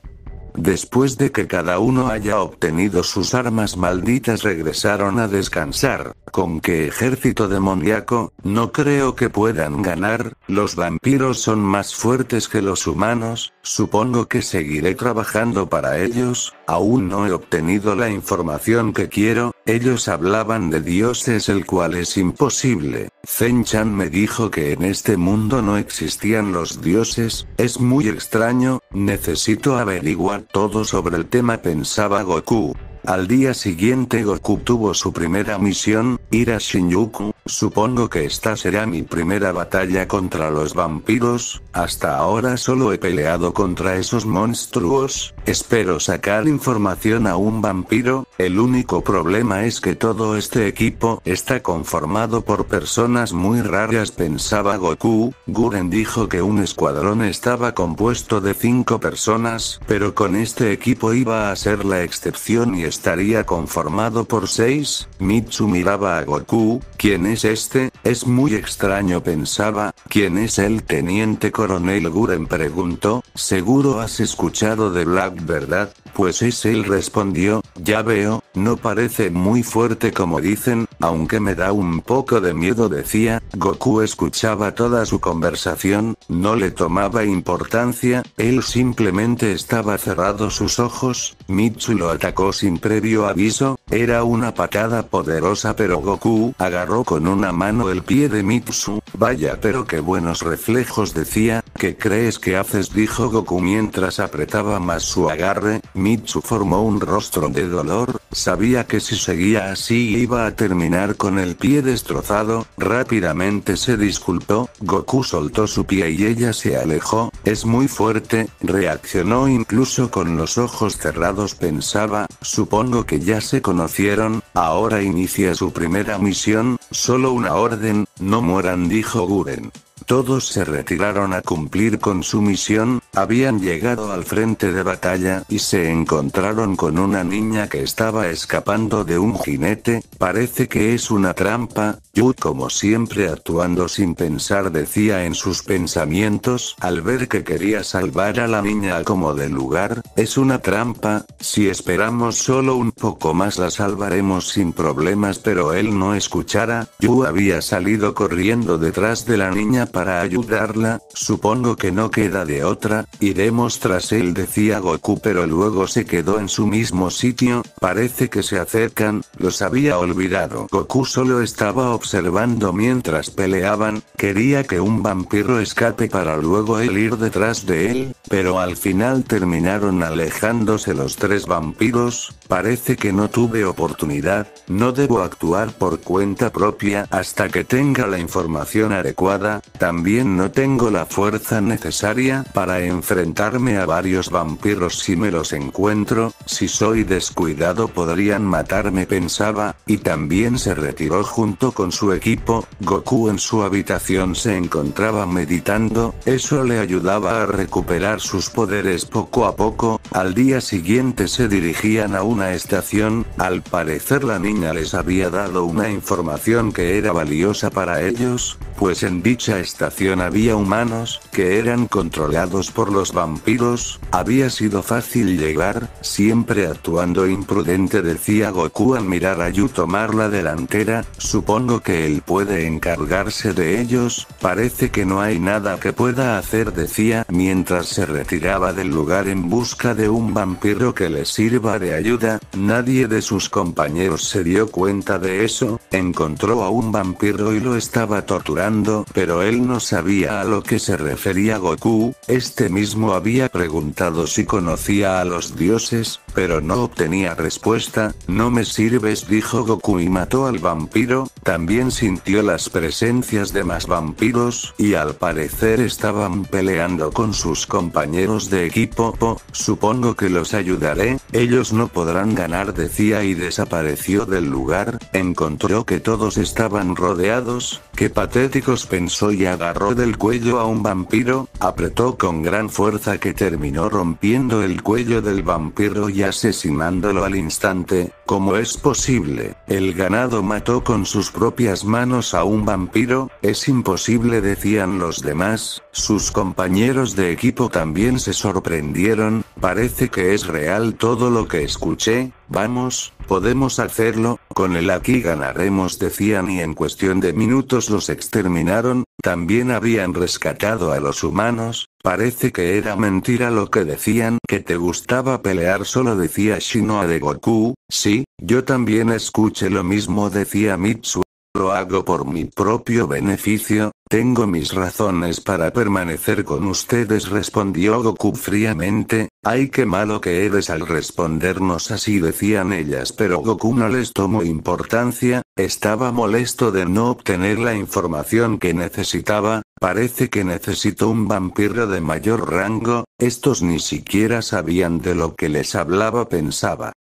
Después de que cada uno haya obtenido sus armas malditas regresaron a descansar, con qué ejército demoníaco, no creo que puedan ganar, los vampiros son más fuertes que los humanos, supongo que seguiré trabajando para ellos, Aún no he obtenido la información que quiero, ellos hablaban de dioses el cual es imposible. Zen Chan me dijo que en este mundo no existían los dioses, es muy extraño, necesito averiguar todo sobre el tema pensaba Goku. Al día siguiente Goku tuvo su primera misión, ir a Shinjuku, Supongo que esta será mi primera batalla contra los vampiros, hasta ahora solo he peleado contra esos monstruos, espero sacar información a un vampiro, el único problema es que todo este equipo está conformado por personas muy raras pensaba Goku, Guren dijo que un escuadrón estaba compuesto de 5 personas, pero con este equipo iba a ser la excepción y estaría conformado por 6, Mitsu miraba a Goku, quien es este? Es muy extraño pensaba. ¿Quién es el teniente coronel Guren? preguntó. Seguro has escuchado de Black, ¿verdad? Pues es él respondió, ya veo, no parece muy fuerte como dicen, aunque me da un poco de miedo decía, Goku escuchaba toda su conversación, no le tomaba importancia, él simplemente estaba cerrado sus ojos, Mitsu lo atacó sin previo aviso, era una patada poderosa pero Goku agarró con una mano el pie de Mitsu, vaya pero qué buenos reflejos decía, ¿qué crees que haces? dijo Goku mientras apretaba más su agarre, Mitsu formó un rostro de dolor, sabía que si seguía así iba a terminar con el pie destrozado, rápidamente se disculpó, Goku soltó su pie y ella se alejó, es muy fuerte, reaccionó incluso con los ojos cerrados pensaba, supongo que ya se conocieron, ahora inicia su primera misión, solo una orden, no mueran dijo Guren todos se retiraron a cumplir con su misión, habían llegado al frente de batalla y se encontraron con una niña que estaba escapando de un jinete, parece que es una trampa, Yu como siempre actuando sin pensar decía en sus pensamientos al ver que quería salvar a la niña como de lugar, es una trampa, si esperamos solo un poco más la salvaremos sin problemas pero él no escuchara, Yu había salido corriendo detrás de la niña para para ayudarla, supongo que no queda de otra, iremos tras él decía Goku pero luego se quedó en su mismo sitio, parece que se acercan, los había olvidado. Goku solo estaba observando mientras peleaban, quería que un vampiro escape para luego él ir detrás de él, pero al final terminaron alejándose los tres vampiros, parece que no tuve oportunidad, no debo actuar por cuenta propia hasta que tenga la información adecuada, también no tengo la fuerza necesaria para enfrentarme a varios vampiros si me los encuentro, si soy descuidado podrían matarme pensaba, y también se retiró junto con su equipo, Goku en su habitación se encontraba meditando, eso le ayudaba a recuperar sus poderes poco a poco, al día siguiente se dirigían a una estación, al parecer la niña les había dado una información que era valiosa para ellos, pues en dicha estación había humanos, que eran controlados por los vampiros, había sido fácil llegar, siempre actuando imprudente decía Goku al mirar a Yu tomar la delantera, supongo que él puede encargarse de ellos, parece que no hay nada que pueda hacer decía mientras se retiraba del lugar en busca de un vampiro que le sirva de ayuda, nadie de sus compañeros se dio cuenta de eso, encontró a un vampiro y lo estaba torturando pero él no sabía a lo que se refería Goku, este mismo había preguntado si conocía a los dioses, pero no obtenía respuesta, no me sirves dijo Goku y mató al vampiro, también sintió las presencias de más vampiros, y al parecer estaban peleando con sus compañeros de equipo, O oh, supongo que los ayudaré, ellos no podrán ganar decía y desapareció del lugar, encontró que todos estaban rodeados, que patéticos pensó y agarró del cuello a un vampiro, apretó con gran fuerza que terminó rompiendo el cuello del vampiro y asesinándolo al instante, como es posible, el ganado mató con sus propias manos a un vampiro, es imposible decían los demás, sus compañeros de equipo también se sorprendieron, parece que es real todo lo que escuché, vamos, podemos hacerlo, con el aquí ganaremos decían y en cuestión de minutos los exterminaron, también habían rescatado a los humanos, parece que era mentira lo que decían que te gustaba pelear solo decía Shinoa de Goku, sí, yo también escuché lo mismo decía Mitsu lo hago por mi propio beneficio, tengo mis razones para permanecer con ustedes, respondió Goku fríamente, ay qué malo que eres al respondernos así decían ellas, pero Goku no les tomó importancia, estaba molesto de no obtener la información que necesitaba, parece que necesito un vampiro de mayor rango, estos ni siquiera sabían de lo que les hablaba pensaba.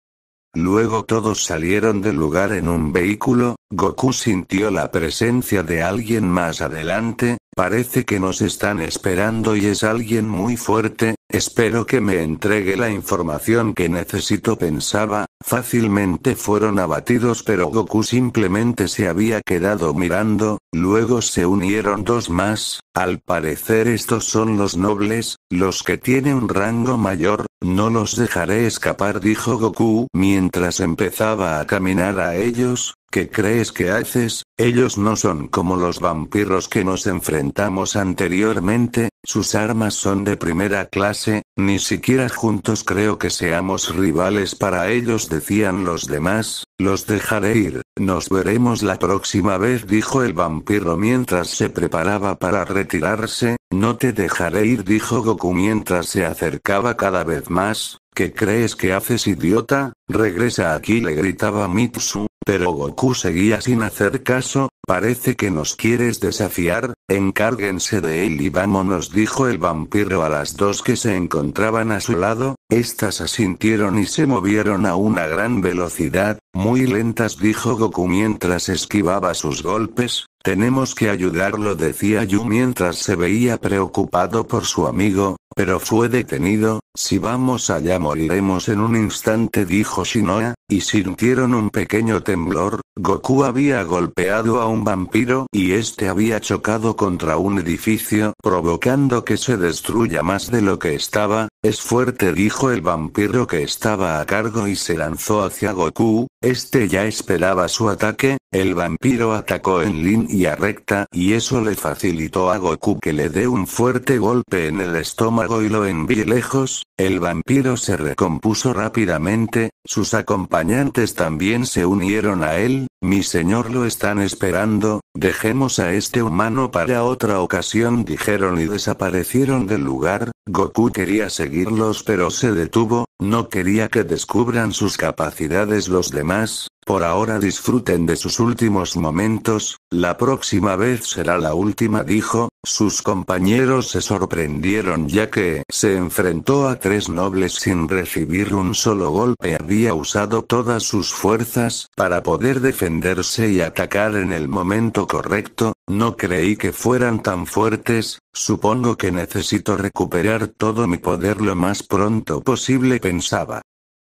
Luego todos salieron del lugar en un vehículo, Goku sintió la presencia de alguien más adelante, parece que nos están esperando y es alguien muy fuerte, Espero que me entregue la información que necesito pensaba, fácilmente fueron abatidos pero Goku simplemente se había quedado mirando, luego se unieron dos más, al parecer estos son los nobles, los que tienen un rango mayor, no los dejaré escapar dijo Goku mientras empezaba a caminar a ellos, ¿Qué crees que haces? Ellos no son como los vampiros que nos enfrentamos anteriormente, sus armas son de primera clase, ni siquiera juntos creo que seamos rivales para ellos decían los demás, los dejaré ir, nos veremos la próxima vez dijo el vampiro mientras se preparaba para retirarse, no te dejaré ir dijo Goku mientras se acercaba cada vez más, ¿qué crees que haces idiota? Regresa aquí le gritaba Mitsu, pero Goku seguía sin hacer caso, Parece que nos quieres desafiar, encárguense de él y vámonos, dijo el vampiro a las dos que se encontraban a su lado, estas asintieron y se movieron a una gran velocidad, muy lentas, dijo Goku mientras esquivaba sus golpes, tenemos que ayudarlo, decía Yu mientras se veía preocupado por su amigo, pero fue detenido, si vamos allá moriremos en un instante, dijo Shinoa, y sintieron un pequeño temblor, Goku había golpeado a un vampiro y este había chocado contra un edificio provocando que se destruya más de lo que estaba, es fuerte dijo el vampiro que estaba a cargo y se lanzó hacia Goku, este ya esperaba su ataque, el vampiro atacó en línea recta y eso le facilitó a Goku que le dé un fuerte golpe en el estómago y lo envíe lejos, el vampiro se recompuso rápidamente, sus acompañantes también se unieron a él, mi señor lo están esperando, dejemos a este humano para otra ocasión dijeron y desaparecieron del lugar, Goku quería seguirlos pero se detuvo, no quería que descubran sus capacidades los demás, por ahora disfruten de sus últimos momentos, la próxima vez será la última, dijo, sus compañeros se sorprendieron ya que se enfrentó a tres nobles sin recibir un solo golpe. Había usado todas sus fuerzas para poder defenderse y atacar en el momento correcto, no creí que fueran tan fuertes, supongo que necesito recuperar todo mi poder lo más pronto posible pensaba.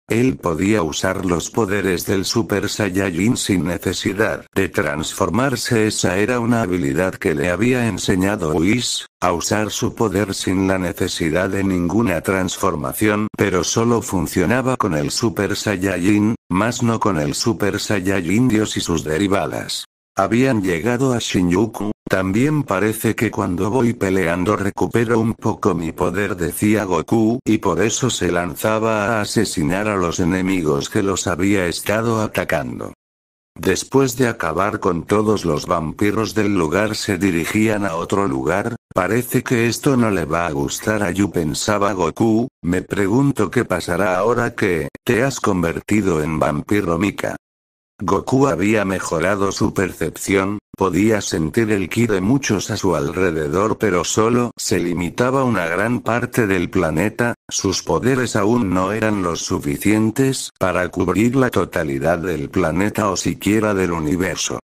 Él podía usar los poderes del Super Saiyajin sin necesidad de transformarse. Esa era una habilidad que le había enseñado Whis, a usar su poder sin la necesidad de ninguna transformación, pero solo funcionaba con el Super Saiyajin, más no con el Super Saiyajin Dios y sus derivadas. Habían llegado a Shinjuku, también parece que cuando voy peleando recupero un poco mi poder decía Goku y por eso se lanzaba a asesinar a los enemigos que los había estado atacando. Después de acabar con todos los vampiros del lugar se dirigían a otro lugar, parece que esto no le va a gustar a Yu pensaba Goku, me pregunto qué pasará ahora que, te has convertido en vampiro Mika. Goku había mejorado su percepción, podía sentir el ki de muchos a su alrededor pero solo se limitaba una gran parte del planeta, sus poderes aún no eran los suficientes para cubrir la totalidad del planeta o siquiera del universo.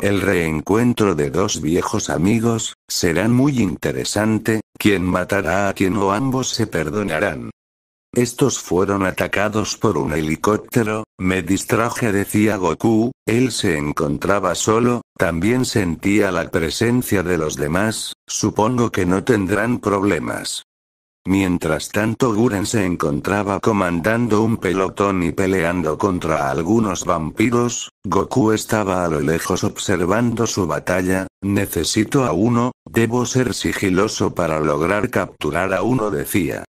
El reencuentro de dos viejos amigos, será muy interesante, quien matará a quien o ambos se perdonarán. Estos fueron atacados por un helicóptero, me distraje decía Goku, él se encontraba solo, también sentía la presencia de los demás, supongo que no tendrán problemas. Mientras tanto Guren se encontraba comandando un pelotón y peleando contra algunos vampiros, Goku estaba a lo lejos observando su batalla, necesito a uno, debo ser sigiloso para lograr capturar a uno decía.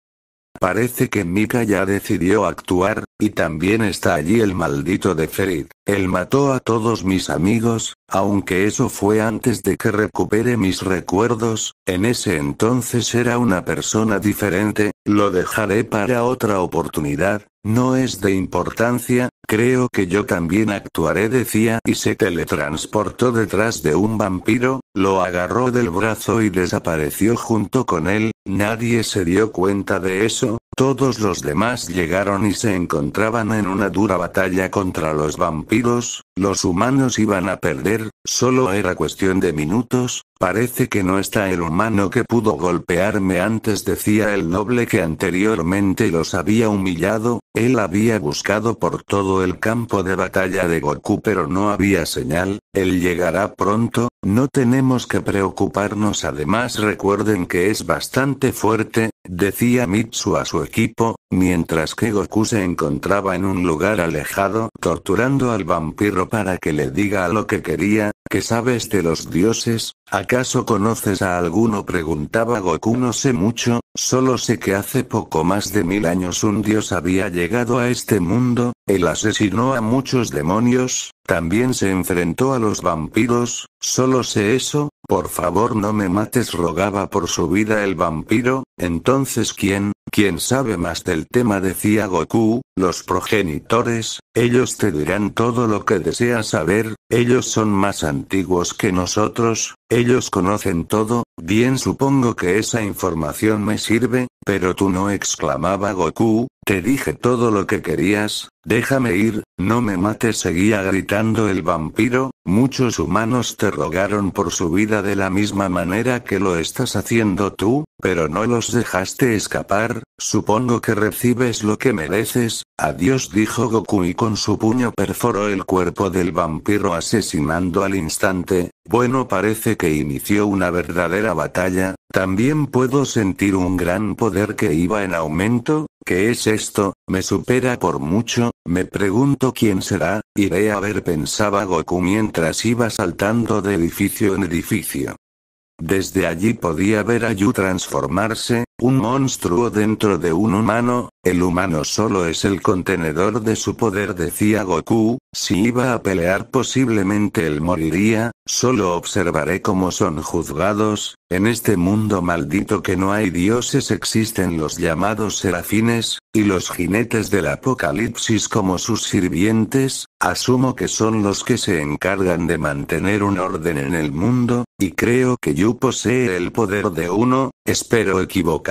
Parece que Mika ya decidió actuar, y también está allí el maldito de Ferid. Él mató a todos mis amigos, aunque eso fue antes de que recupere mis recuerdos, en ese entonces era una persona diferente, lo dejaré para otra oportunidad, no es de importancia, creo que yo también actuaré decía y se teletransportó detrás de un vampiro, lo agarró del brazo y desapareció junto con él, nadie se dio cuenta de eso, todos los demás llegaron y se encontraban en una dura batalla contra los vampiros, los humanos iban a perder, solo era cuestión de minutos, parece que no está el humano que pudo golpearme antes decía el noble que anteriormente los había humillado, él había buscado por todo el campo de batalla de Goku pero no había señal, él llegará pronto, no tenemos que preocuparnos además recuerden que es bastante fuerte, decía Mitsu a su equipo, mientras que Goku se encontraba en un lugar alejado torturando al vampiro para que le diga lo que quería, que sabes de los dioses? ¿Acaso conoces a alguno? preguntaba Goku no sé mucho, solo sé que hace poco más de mil años un dios había llegado a este mundo, él asesinó a muchos demonios, también se enfrentó a los vampiros, solo sé eso, por favor no me mates rogaba por su vida el vampiro, entonces ¿quién, quién sabe más del tema decía Goku, los progenitores, ellos te dirán todo lo que deseas saber, ellos son más antiguos que nosotros, ellos conocen todo, bien supongo que esa información me sirve, pero tú no exclamaba Goku, te dije todo lo que querías, déjame ir, no me mates, seguía gritando el vampiro, muchos humanos te rogaron por su vida de la misma manera que lo estás haciendo tú, pero no los dejaste escapar, supongo que recibes lo que mereces, adiós dijo Goku y con su puño perforó el cuerpo del vampiro asesinando al instante, bueno parece que inició una verdadera batalla, también puedo sentir un gran poder que iba en aumento, que es esto? Me supera por mucho, me pregunto quién será, iré a ver pensaba Goku mientras iba saltando de edificio en edificio. Desde allí podía ver a Yu transformarse, un monstruo dentro de un humano, el humano solo es el contenedor de su poder, decía Goku, si iba a pelear posiblemente él moriría, solo observaré cómo son juzgados, en este mundo maldito que no hay dioses existen los llamados serafines, y los jinetes del apocalipsis como sus sirvientes, asumo que son los que se encargan de mantener un orden en el mundo, y creo que yo posee el poder de uno, espero equivocarme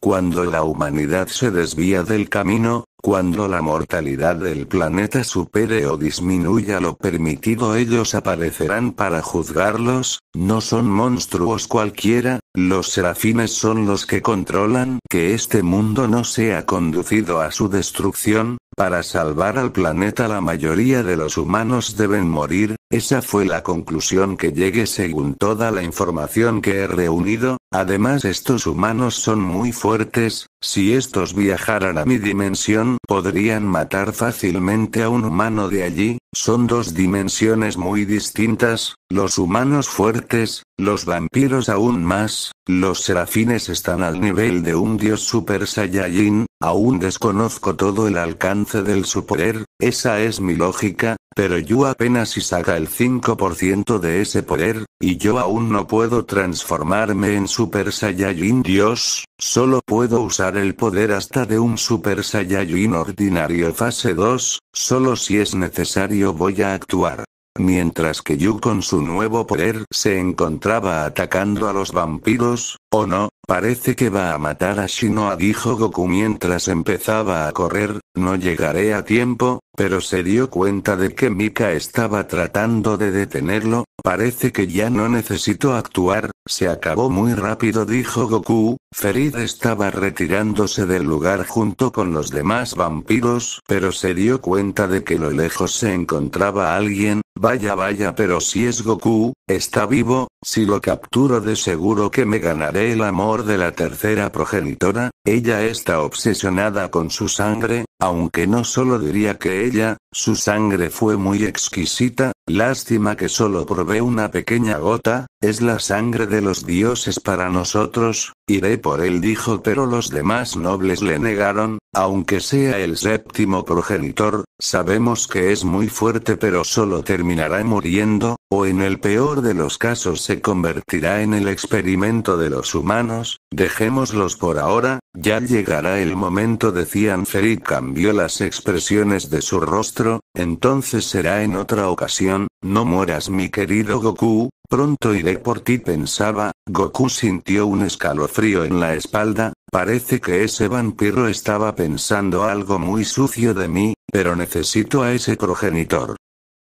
cuando la humanidad se desvía del camino, cuando la mortalidad del planeta supere o disminuya lo permitido ellos aparecerán para juzgarlos, no son monstruos cualquiera, los serafines son los que controlan que este mundo no sea conducido a su destrucción, para salvar al planeta la mayoría de los humanos deben morir, esa fue la conclusión que llegué según toda la información que he reunido, además estos humanos son muy fuertes, si estos viajaran a mi dimensión podrían matar fácilmente a un humano de allí, son dos dimensiones muy distintas, los humanos fuertes, los vampiros aún más, los serafines están al nivel de un dios super saiyajin, aún desconozco todo el alcance del su poder, esa es mi lógica, pero yo apenas si saca el 5% de ese poder, y yo aún no puedo transformarme en super saiyajin dios, solo puedo usar el poder hasta de un super saiyajin ordinario fase 2, solo si es necesario voy a actuar. Mientras que Yu con su nuevo poder se encontraba atacando a los vampiros, o no, parece que va a matar a Shinoa dijo Goku mientras empezaba a correr, no llegaré a tiempo, pero se dio cuenta de que Mika estaba tratando de detenerlo, parece que ya no necesito actuar, se acabó muy rápido dijo Goku, Ferid estaba retirándose del lugar junto con los demás vampiros, pero se dio cuenta de que lo lejos se encontraba alguien, vaya vaya pero si es Goku, está vivo, si lo capturo de seguro que me ganaré el amor de la tercera progenitora, ella está obsesionada con su sangre, aunque no solo diría que ella, Su sangre fue muy exquisita, lástima que solo probé una pequeña gota, es la sangre de los dioses para nosotros, iré por él dijo pero los demás nobles le negaron, aunque sea el séptimo progenitor, sabemos que es muy fuerte pero solo terminará muriendo, o en el peor de los casos se convertirá en el experimento de los humanos, dejémoslos por ahora, ya llegará el momento decían Ferid cambió las expresiones de su rostro entonces será en otra ocasión, no mueras mi querido Goku, pronto iré por ti pensaba, Goku sintió un escalofrío en la espalda, parece que ese vampiro estaba pensando algo muy sucio de mí, pero necesito a ese progenitor.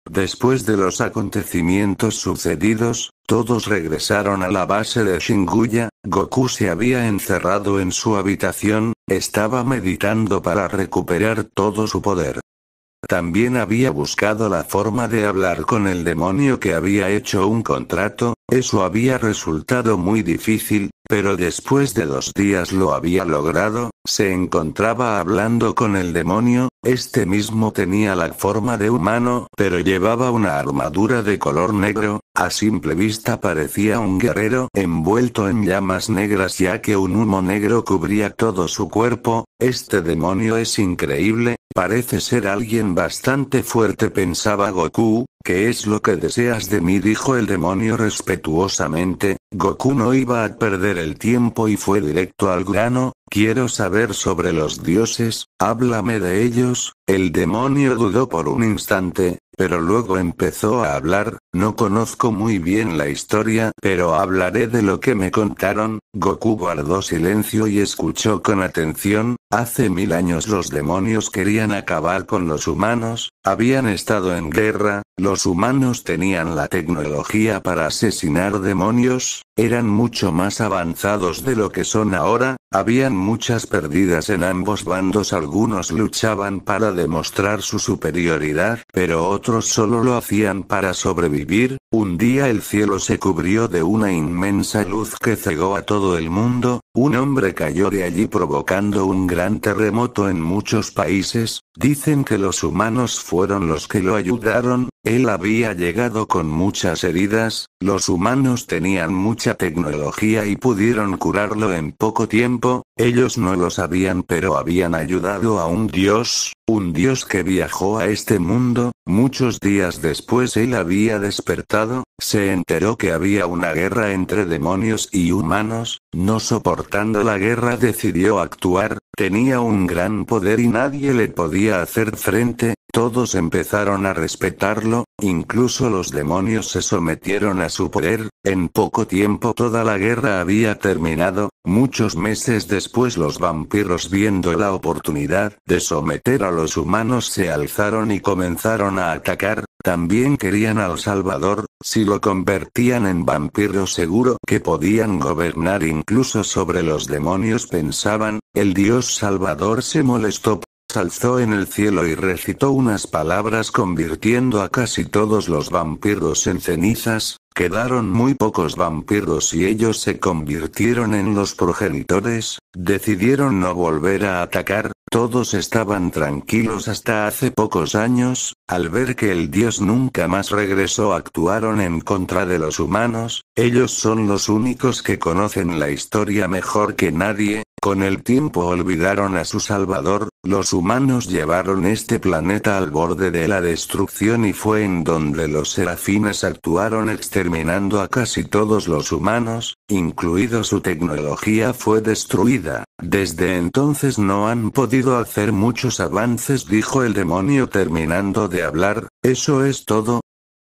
Después de los acontecimientos sucedidos, todos regresaron a la base de Shinguya, Goku se había encerrado en su habitación, estaba meditando para recuperar todo su poder. También había buscado la forma de hablar con el demonio que había hecho un contrato, eso había resultado muy difícil, pero después de dos días lo había logrado, se encontraba hablando con el demonio, este mismo tenía la forma de humano, pero llevaba una armadura de color negro, a simple vista parecía un guerrero envuelto en llamas negras ya que un humo negro cubría todo su cuerpo, este demonio es increíble, parece ser alguien bastante fuerte pensaba Goku, que es lo que deseas de mí? dijo el demonio respetuosamente, Goku no iba a perder el tiempo y fue directo al grano, Quiero saber sobre los dioses, háblame de ellos. El demonio dudó por un instante, pero luego empezó a hablar, no conozco muy bien la historia, pero hablaré de lo que me contaron. Goku guardó silencio y escuchó con atención, hace mil años los demonios querían acabar con los humanos, habían estado en guerra, los humanos tenían la tecnología para asesinar demonios, eran mucho más avanzados de lo que son ahora, habían muchas perdidas en ambos bandos, algunos luchaban para demostrar su superioridad, pero otros solo lo hacían para sobrevivir. Un día el cielo se cubrió de una inmensa luz que cegó a todo el mundo, un hombre cayó de allí provocando un gran terremoto en muchos países, dicen que los humanos fueron los que lo ayudaron, él había llegado con muchas heridas, los humanos tenían mucha tecnología y pudieron curarlo en poco tiempo, ellos no lo sabían pero habían ayudado a un dios, un dios que viajó a este mundo, muchos días después él había despertado, se enteró que había una guerra entre demonios y humanos, no soportando la guerra decidió actuar, Tenía un gran poder y nadie le podía hacer frente, todos empezaron a respetarlo, incluso los demonios se sometieron a su poder, en poco tiempo toda la guerra había terminado, muchos meses después los vampiros viendo la oportunidad de someter a los humanos se alzaron y comenzaron a atacar, también querían al Salvador, si lo convertían en vampiro seguro que podían gobernar incluso sobre los demonios pensaban, el Dios Salvador se molestó, se alzó en el cielo y recitó unas palabras convirtiendo a casi todos los vampiros en cenizas, quedaron muy pocos vampiros y ellos se convirtieron en los progenitores, decidieron no volver a atacar, todos estaban tranquilos hasta hace pocos años, al ver que el dios nunca más regresó actuaron en contra de los humanos, ellos son los únicos que conocen la historia mejor que nadie, con el tiempo olvidaron a su salvador, los humanos llevaron este planeta al borde de la destrucción y fue en donde los serafines actuaron exterminando a casi todos los humanos, incluido su tecnología fue destruida. Desde entonces no han podido hacer muchos avances, dijo el demonio terminando de hablar, eso es todo,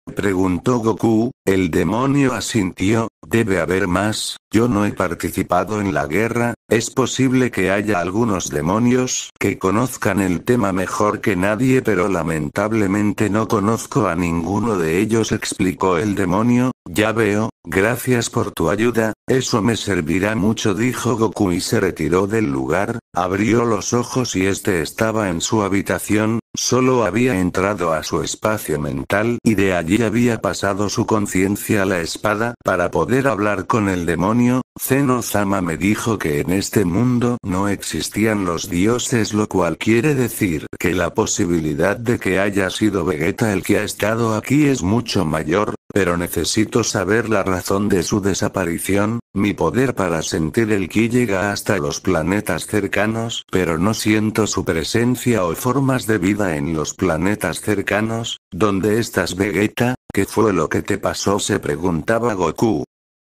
Preguntó Goku, el demonio asintió, debe haber más, yo no he participado en la guerra, es posible que haya algunos demonios que conozcan el tema mejor que nadie pero lamentablemente no conozco a ninguno de ellos explicó el demonio, ya veo, gracias por tu ayuda, eso me servirá mucho dijo Goku y se retiró del lugar, abrió los ojos y este estaba en su habitación, solo había entrado a su espacio mental y de allí había pasado su conciencia a la espada para poder hablar con el demonio, zeno me dijo que en este mundo no existían los dioses lo cual quiere decir que la posibilidad de que haya sido Vegeta el que ha estado aquí es mucho mayor, pero necesito saber la razón de su desaparición, mi poder para sentir el ki llega hasta los planetas cercanos, pero no siento su presencia o formas de vida en los planetas cercanos, donde estás Vegeta, ¿qué fue lo que te pasó? se preguntaba Goku.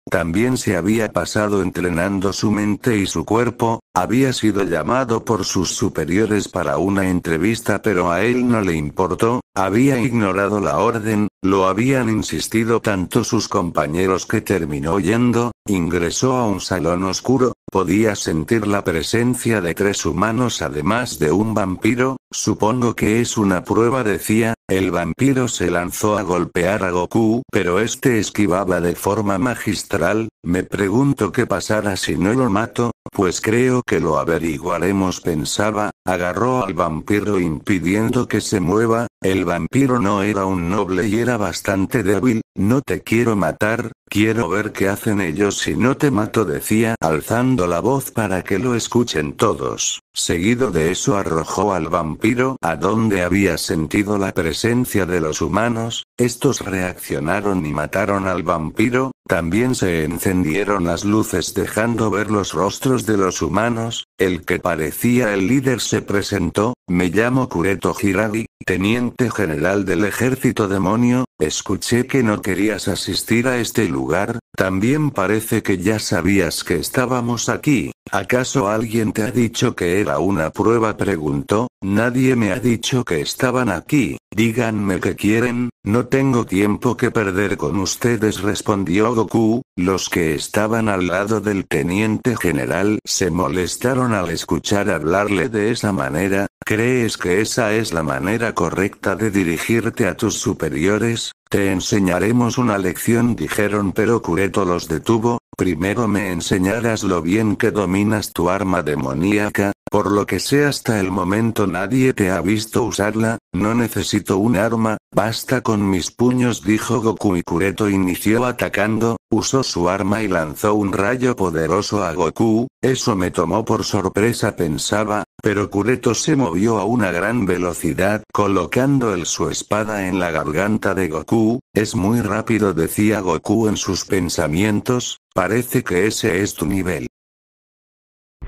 También se había pasado entrenando su mente y su cuerpo, había sido llamado por sus superiores para una entrevista pero a él no le importó, había ignorado la orden, lo habían insistido tanto sus compañeros que terminó yendo, ingresó a un salón oscuro, podía sentir la presencia de tres humanos además de un vampiro, supongo que es una prueba decía, el vampiro se lanzó a golpear a Goku, pero este esquivaba de forma magistral, me pregunto qué pasará si no lo mato, pues creo que lo averiguaremos pensaba, agarró al vampiro impidiendo que se mueva, el vampiro no era un noble y era bastante débil, no te quiero matar, quiero ver qué hacen ellos si no te mato decía alzando la voz para que lo escuchen todos, seguido de eso arrojó al vampiro a donde había sentido la presión, presencia de los humanos, estos reaccionaron y mataron al vampiro, también se encendieron las luces dejando ver los rostros de los humanos, el que parecía el líder se presentó, me llamo Kureto Hiragi, Teniente General del Ejército Demonio, escuché que no querías asistir a este lugar, también parece que ya sabías que estábamos aquí, ¿acaso alguien te ha dicho que era una prueba? preguntó, nadie me ha dicho que estaban aquí, díganme que quieren, no tengo tiempo que perder con ustedes respondió Goku, los que estaban al lado del teniente general se molestaron al escuchar hablarle de esa manera, ¿crees que esa es la manera correcta de dirigirte a tus superiores, te enseñaremos una lección, dijeron, pero Cureto los detuvo. Primero me enseñarás lo bien que dominas tu arma demoníaca, por lo que sé hasta el momento nadie te ha visto usarla, no necesito un arma, basta con mis puños, dijo Goku y Kureto inició atacando, usó su arma y lanzó un rayo poderoso a Goku, eso me tomó por sorpresa pensaba, pero Kureto se movió a una gran velocidad colocando el su espada en la garganta de Goku es muy rápido decía Goku en sus pensamientos, parece que ese es tu nivel.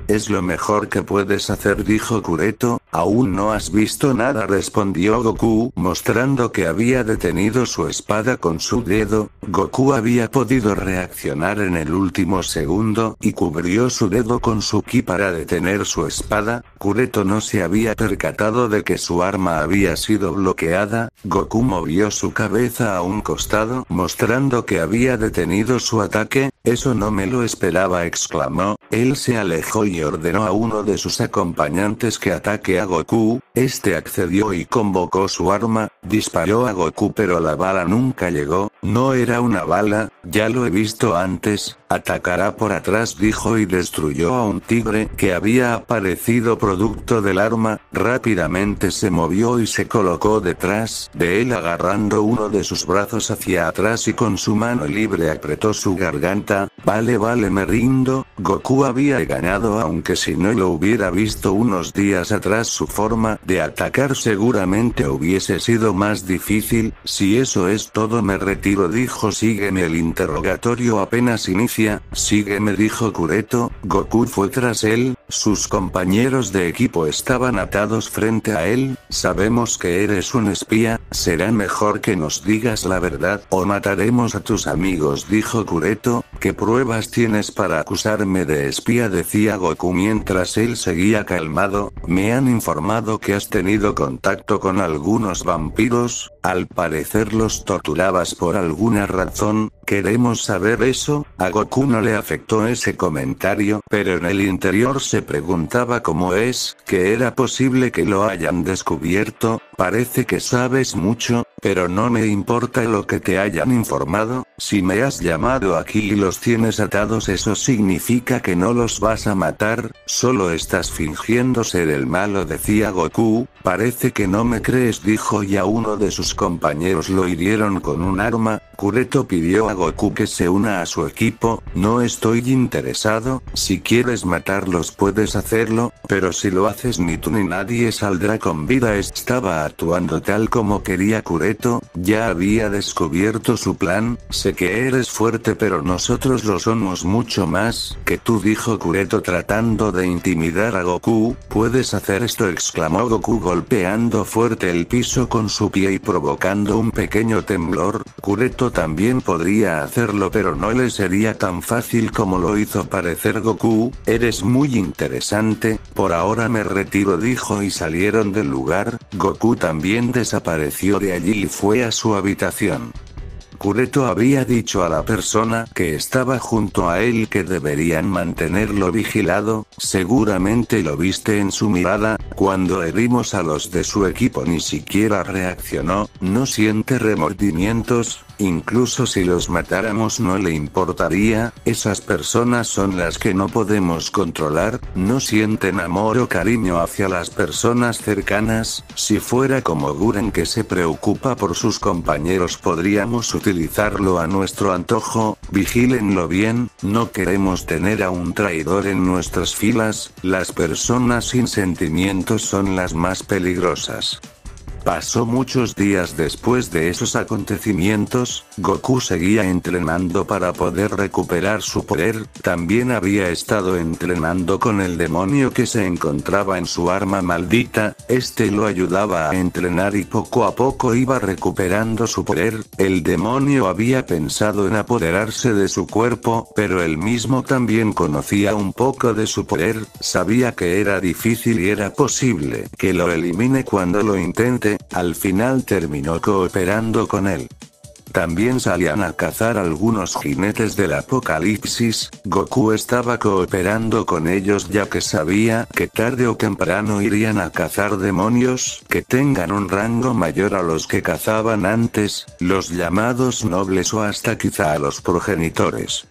Es lo mejor que puedes hacer dijo Kureto, Aún no has visto nada respondió Goku, mostrando que había detenido su espada con su dedo, Goku había podido reaccionar en el último segundo, y cubrió su dedo con su ki para detener su espada, Kureto no se había percatado de que su arma había sido bloqueada, Goku movió su cabeza a un costado, mostrando que había detenido su ataque, eso no me lo esperaba, exclamó. Él se alejó y ordenó a uno de sus acompañantes que ataque a Goku, este accedió y convocó su arma, disparó a Goku pero la bala nunca llegó, no era una bala, ya lo he visto antes, Atacará por atrás dijo y destruyó a un tigre que había aparecido producto del arma, rápidamente se movió y se colocó detrás de él agarrando uno de sus brazos hacia atrás y con su mano libre apretó su garganta, vale vale me rindo, Goku había ganado aunque si no lo hubiera visto unos días atrás su forma de atacar seguramente hubiese sido más difícil, si eso es todo me retiro dijo sigue en el interrogatorio apenas inicia sígueme dijo Kureto, Goku fue tras él, sus compañeros de equipo estaban atados frente a él, sabemos que eres un espía, será mejor que nos digas la verdad o mataremos a tus amigos dijo Kureto, ¿qué pruebas tienes para acusarme de espía decía Goku mientras él seguía calmado, me han informado que has tenido contacto con algunos vampiros, al parecer los torturabas por alguna razón, queremos saber eso, a Goku no le afectó ese comentario, pero en el interior se preguntaba cómo es, que era posible que lo hayan descubierto, Parece que sabes mucho, pero no me importa lo que te hayan informado, si me has llamado aquí y los tienes atados eso significa que no los vas a matar, solo estás fingiendo ser el malo decía Goku, parece que no me crees dijo y a uno de sus compañeros lo hirieron con un arma, Kureto pidió a Goku que se una a su equipo, no estoy interesado, si quieres matarlos puedes hacerlo, pero si lo haces ni tú ni nadie saldrá con vida estaba actuando tal como quería Cureto, ya había descubierto su plan, sé que eres fuerte pero nosotros lo somos mucho más que tú dijo Cureto tratando de intimidar a Goku, puedes hacer esto exclamó Goku golpeando fuerte el piso con su pie y provocando un pequeño temblor, Cureto también podría hacerlo pero no le sería tan fácil como lo hizo parecer Goku, eres muy interesante, por ahora me retiro dijo y salieron del lugar, Goku también desapareció de allí y fue a su habitación. Cureto había dicho a la persona que estaba junto a él que deberían mantenerlo vigilado, seguramente lo viste en su mirada, cuando herimos a los de su equipo ni siquiera reaccionó, no siente remordimientos, Incluso si los matáramos no le importaría, esas personas son las que no podemos controlar, no sienten amor o cariño hacia las personas cercanas, si fuera como Guren que se preocupa por sus compañeros podríamos utilizarlo a nuestro antojo, vigílenlo bien, no queremos tener a un traidor en nuestras filas, las personas sin sentimientos son las más peligrosas. Pasó muchos días después de esos acontecimientos, Goku seguía entrenando para poder recuperar su poder, también había estado entrenando con el demonio que se encontraba en su arma maldita, este lo ayudaba a entrenar y poco a poco iba recuperando su poder, el demonio había pensado en apoderarse de su cuerpo, pero él mismo también conocía un poco de su poder, sabía que era difícil y era posible que lo elimine cuando lo intente, al final terminó cooperando con él. También salían a cazar algunos jinetes del apocalipsis, Goku estaba cooperando con ellos ya que sabía que tarde o temprano irían a cazar demonios que tengan un rango mayor a los que cazaban antes, los llamados nobles o hasta quizá a los progenitores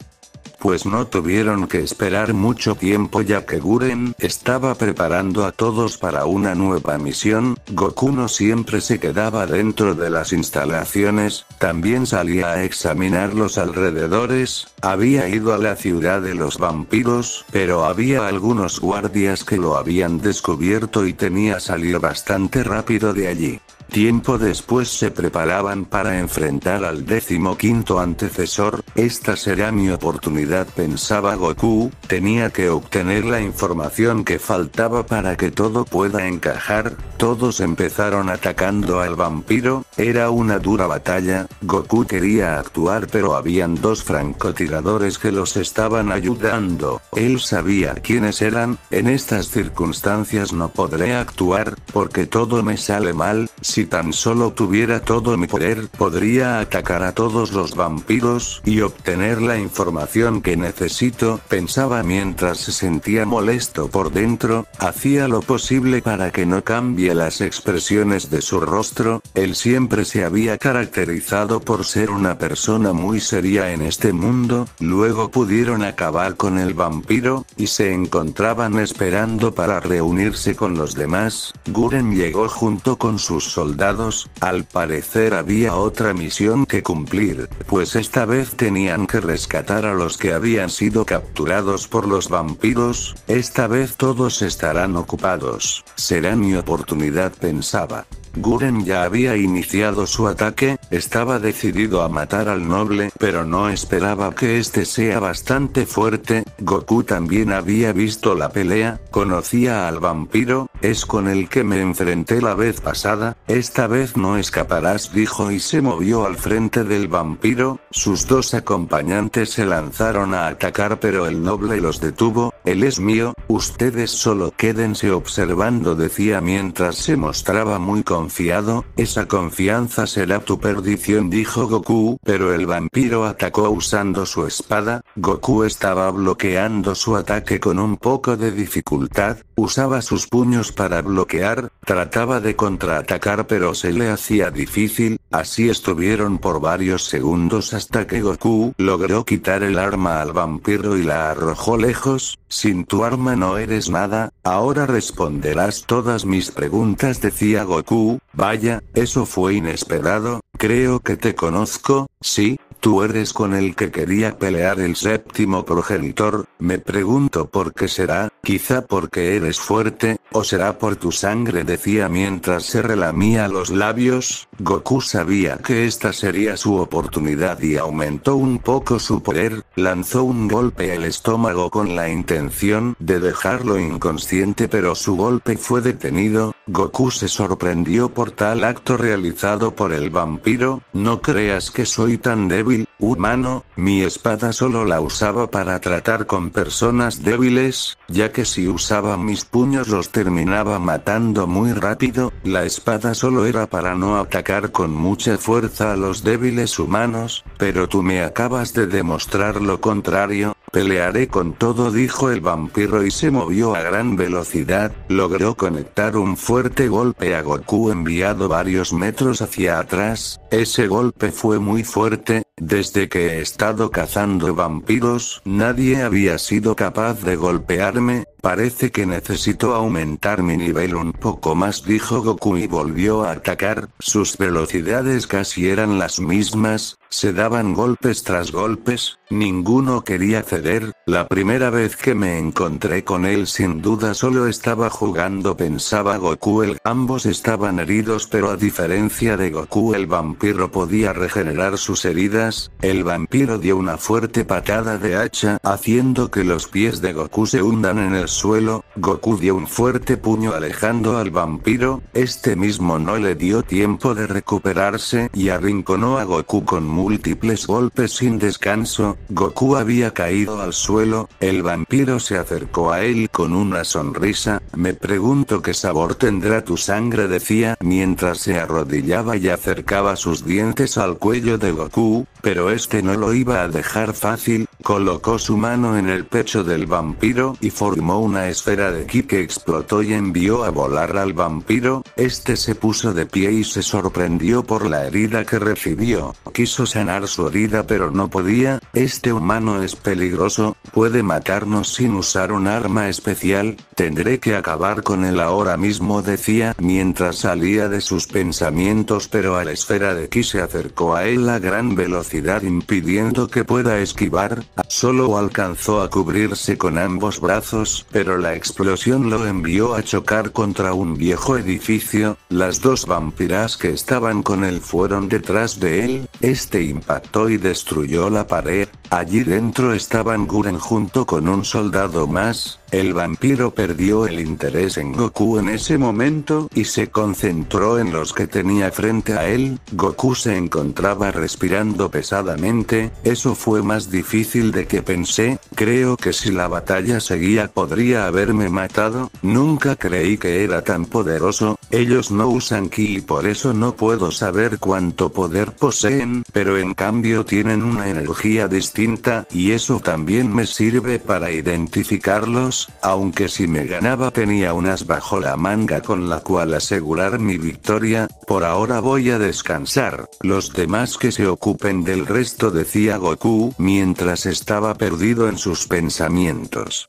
pues no tuvieron que esperar mucho tiempo ya que Guren estaba preparando a todos para una nueva misión, Goku no siempre se quedaba dentro de las instalaciones, también salía a examinar los alrededores, había ido a la ciudad de los vampiros, pero había algunos guardias que lo habían descubierto y tenía salido bastante rápido de allí. Tiempo después se preparaban para enfrentar al decimoquinto antecesor, esta será mi oportunidad pensaba Goku, tenía que obtener la información que faltaba para que todo pueda encajar, todos empezaron atacando al vampiro, era una dura batalla, Goku quería actuar pero habían dos francotiradores que los estaban ayudando, él sabía quiénes eran, en estas circunstancias no podré actuar, porque todo me sale mal, si tan solo tuviera todo mi poder, podría atacar a todos los vampiros y obtener la información que necesito, pensaba mientras se sentía molesto por dentro, hacía lo posible para que no cambie las expresiones de su rostro, él siempre se había caracterizado por ser una persona muy seria en este mundo, luego pudieron acabar con el vampiro, y se encontraban esperando para reunirse con los demás, Guren llegó junto con sus soldados soldados, al parecer había otra misión que cumplir, pues esta vez tenían que rescatar a los que habían sido capturados por los vampiros, esta vez todos estarán ocupados, será mi oportunidad pensaba. Guren ya había iniciado su ataque, estaba decidido a matar al noble, pero no esperaba que este sea bastante fuerte. Goku también había visto la pelea, conocía al vampiro, es con el que me enfrenté la vez pasada, esta vez no escaparás, dijo y se movió al frente del vampiro, sus dos acompañantes se lanzaron a atacar pero el noble los detuvo, él es mío, ustedes solo quédense observando, decía mientras se mostraba muy confiado confiado, esa confianza será tu perdición dijo Goku, pero el vampiro atacó usando su espada, Goku estaba bloqueando su ataque con un poco de dificultad, Usaba sus puños para bloquear, trataba de contraatacar pero se le hacía difícil, así estuvieron por varios segundos hasta que Goku logró quitar el arma al vampiro y la arrojó lejos, sin tu arma no eres nada, ahora responderás todas mis preguntas decía Goku, Vaya, eso fue inesperado, creo que te conozco, sí, tú eres con el que quería pelear el séptimo progenitor, me pregunto por qué será, quizá porque eres fuerte, o será por tu sangre decía mientras se relamía los labios, Goku sabía que esta sería su oportunidad y aumentó un poco su poder, lanzó un golpe al estómago con la intención de dejarlo inconsciente pero su golpe fue detenido, Goku se sorprendió por tal acto realizado por el vampiro, no creas que soy tan débil, humano, mi espada solo la usaba para tratar con personas débiles, ya que si usaba mis puños los terminaba matando muy rápido, la espada solo era para no atacar con mucha fuerza a los débiles humanos, pero tú me acabas de demostrar lo contrario, Pelearé con todo, dijo el vampiro y se movió a gran velocidad, logró conectar un fuerte golpe a Goku enviado varios metros hacia atrás, ese golpe fue muy fuerte, desde que he estado cazando vampiros, nadie había sido capaz de golpearme, parece que necesito aumentar mi nivel un poco más, dijo Goku y volvió a atacar, sus velocidades casi eran las mismas, se daban golpes tras golpes, ninguno quería ceder, la primera vez que me encontré con él sin duda solo estaba jugando pensaba Goku el ambos estaban heridos pero a diferencia de Goku el vampiro podía regenerar sus heridas, el vampiro dio una fuerte patada de hacha haciendo que los pies de Goku se hundan en el suelo, Goku dio un fuerte puño alejando al vampiro, este mismo no le dio tiempo de recuperarse y arrinconó a Goku con múltiples golpes sin descanso, Goku había caído al suelo, el vampiro se acercó a él con una sonrisa, me pregunto qué sabor tendrá tu sangre decía mientras se arrodillaba y acercaba sus dientes al cuello de Goku, pero este no lo iba a dejar fácil, colocó su mano en el pecho del vampiro y formó una esfera de ki que explotó y envió a volar al vampiro, este se puso de pie y se sorprendió por la herida que recibió, quiso sanar su herida pero no podía, este humano es peligroso, Puede matarnos sin usar un arma especial, tendré que acabar con él ahora mismo decía mientras salía de sus pensamientos pero a la esfera de Ki se acercó a él a gran velocidad impidiendo que pueda esquivar, solo alcanzó a cubrirse con ambos brazos pero la explosión lo envió a chocar contra un viejo edificio, las dos vampiras que estaban con él fueron detrás de él, este impactó y destruyó la pared, allí dentro estaban Guren junto con un soldado más, el vampiro perdió el interés en Goku en ese momento y se concentró en los que tenía frente a él. Goku se encontraba respirando pesadamente, eso fue más difícil de que pensé, creo que si la batalla seguía podría haberme matado, nunca creí que era tan poderoso, ellos no usan ki y por eso no puedo saber cuánto poder poseen, pero en cambio tienen una energía distinta y eso también me sirve para identificarlos aunque si me ganaba tenía unas bajo la manga con la cual asegurar mi victoria, por ahora voy a descansar, los demás que se ocupen del resto decía Goku mientras estaba perdido en sus pensamientos.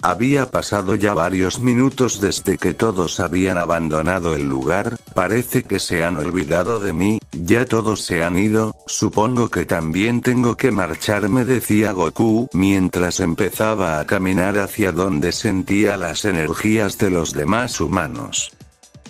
Había pasado ya varios minutos desde que todos habían abandonado el lugar, parece que se han olvidado de mí, ya todos se han ido, supongo que también tengo que marcharme decía Goku mientras empezaba a caminar hacia donde sentía las energías de los demás humanos.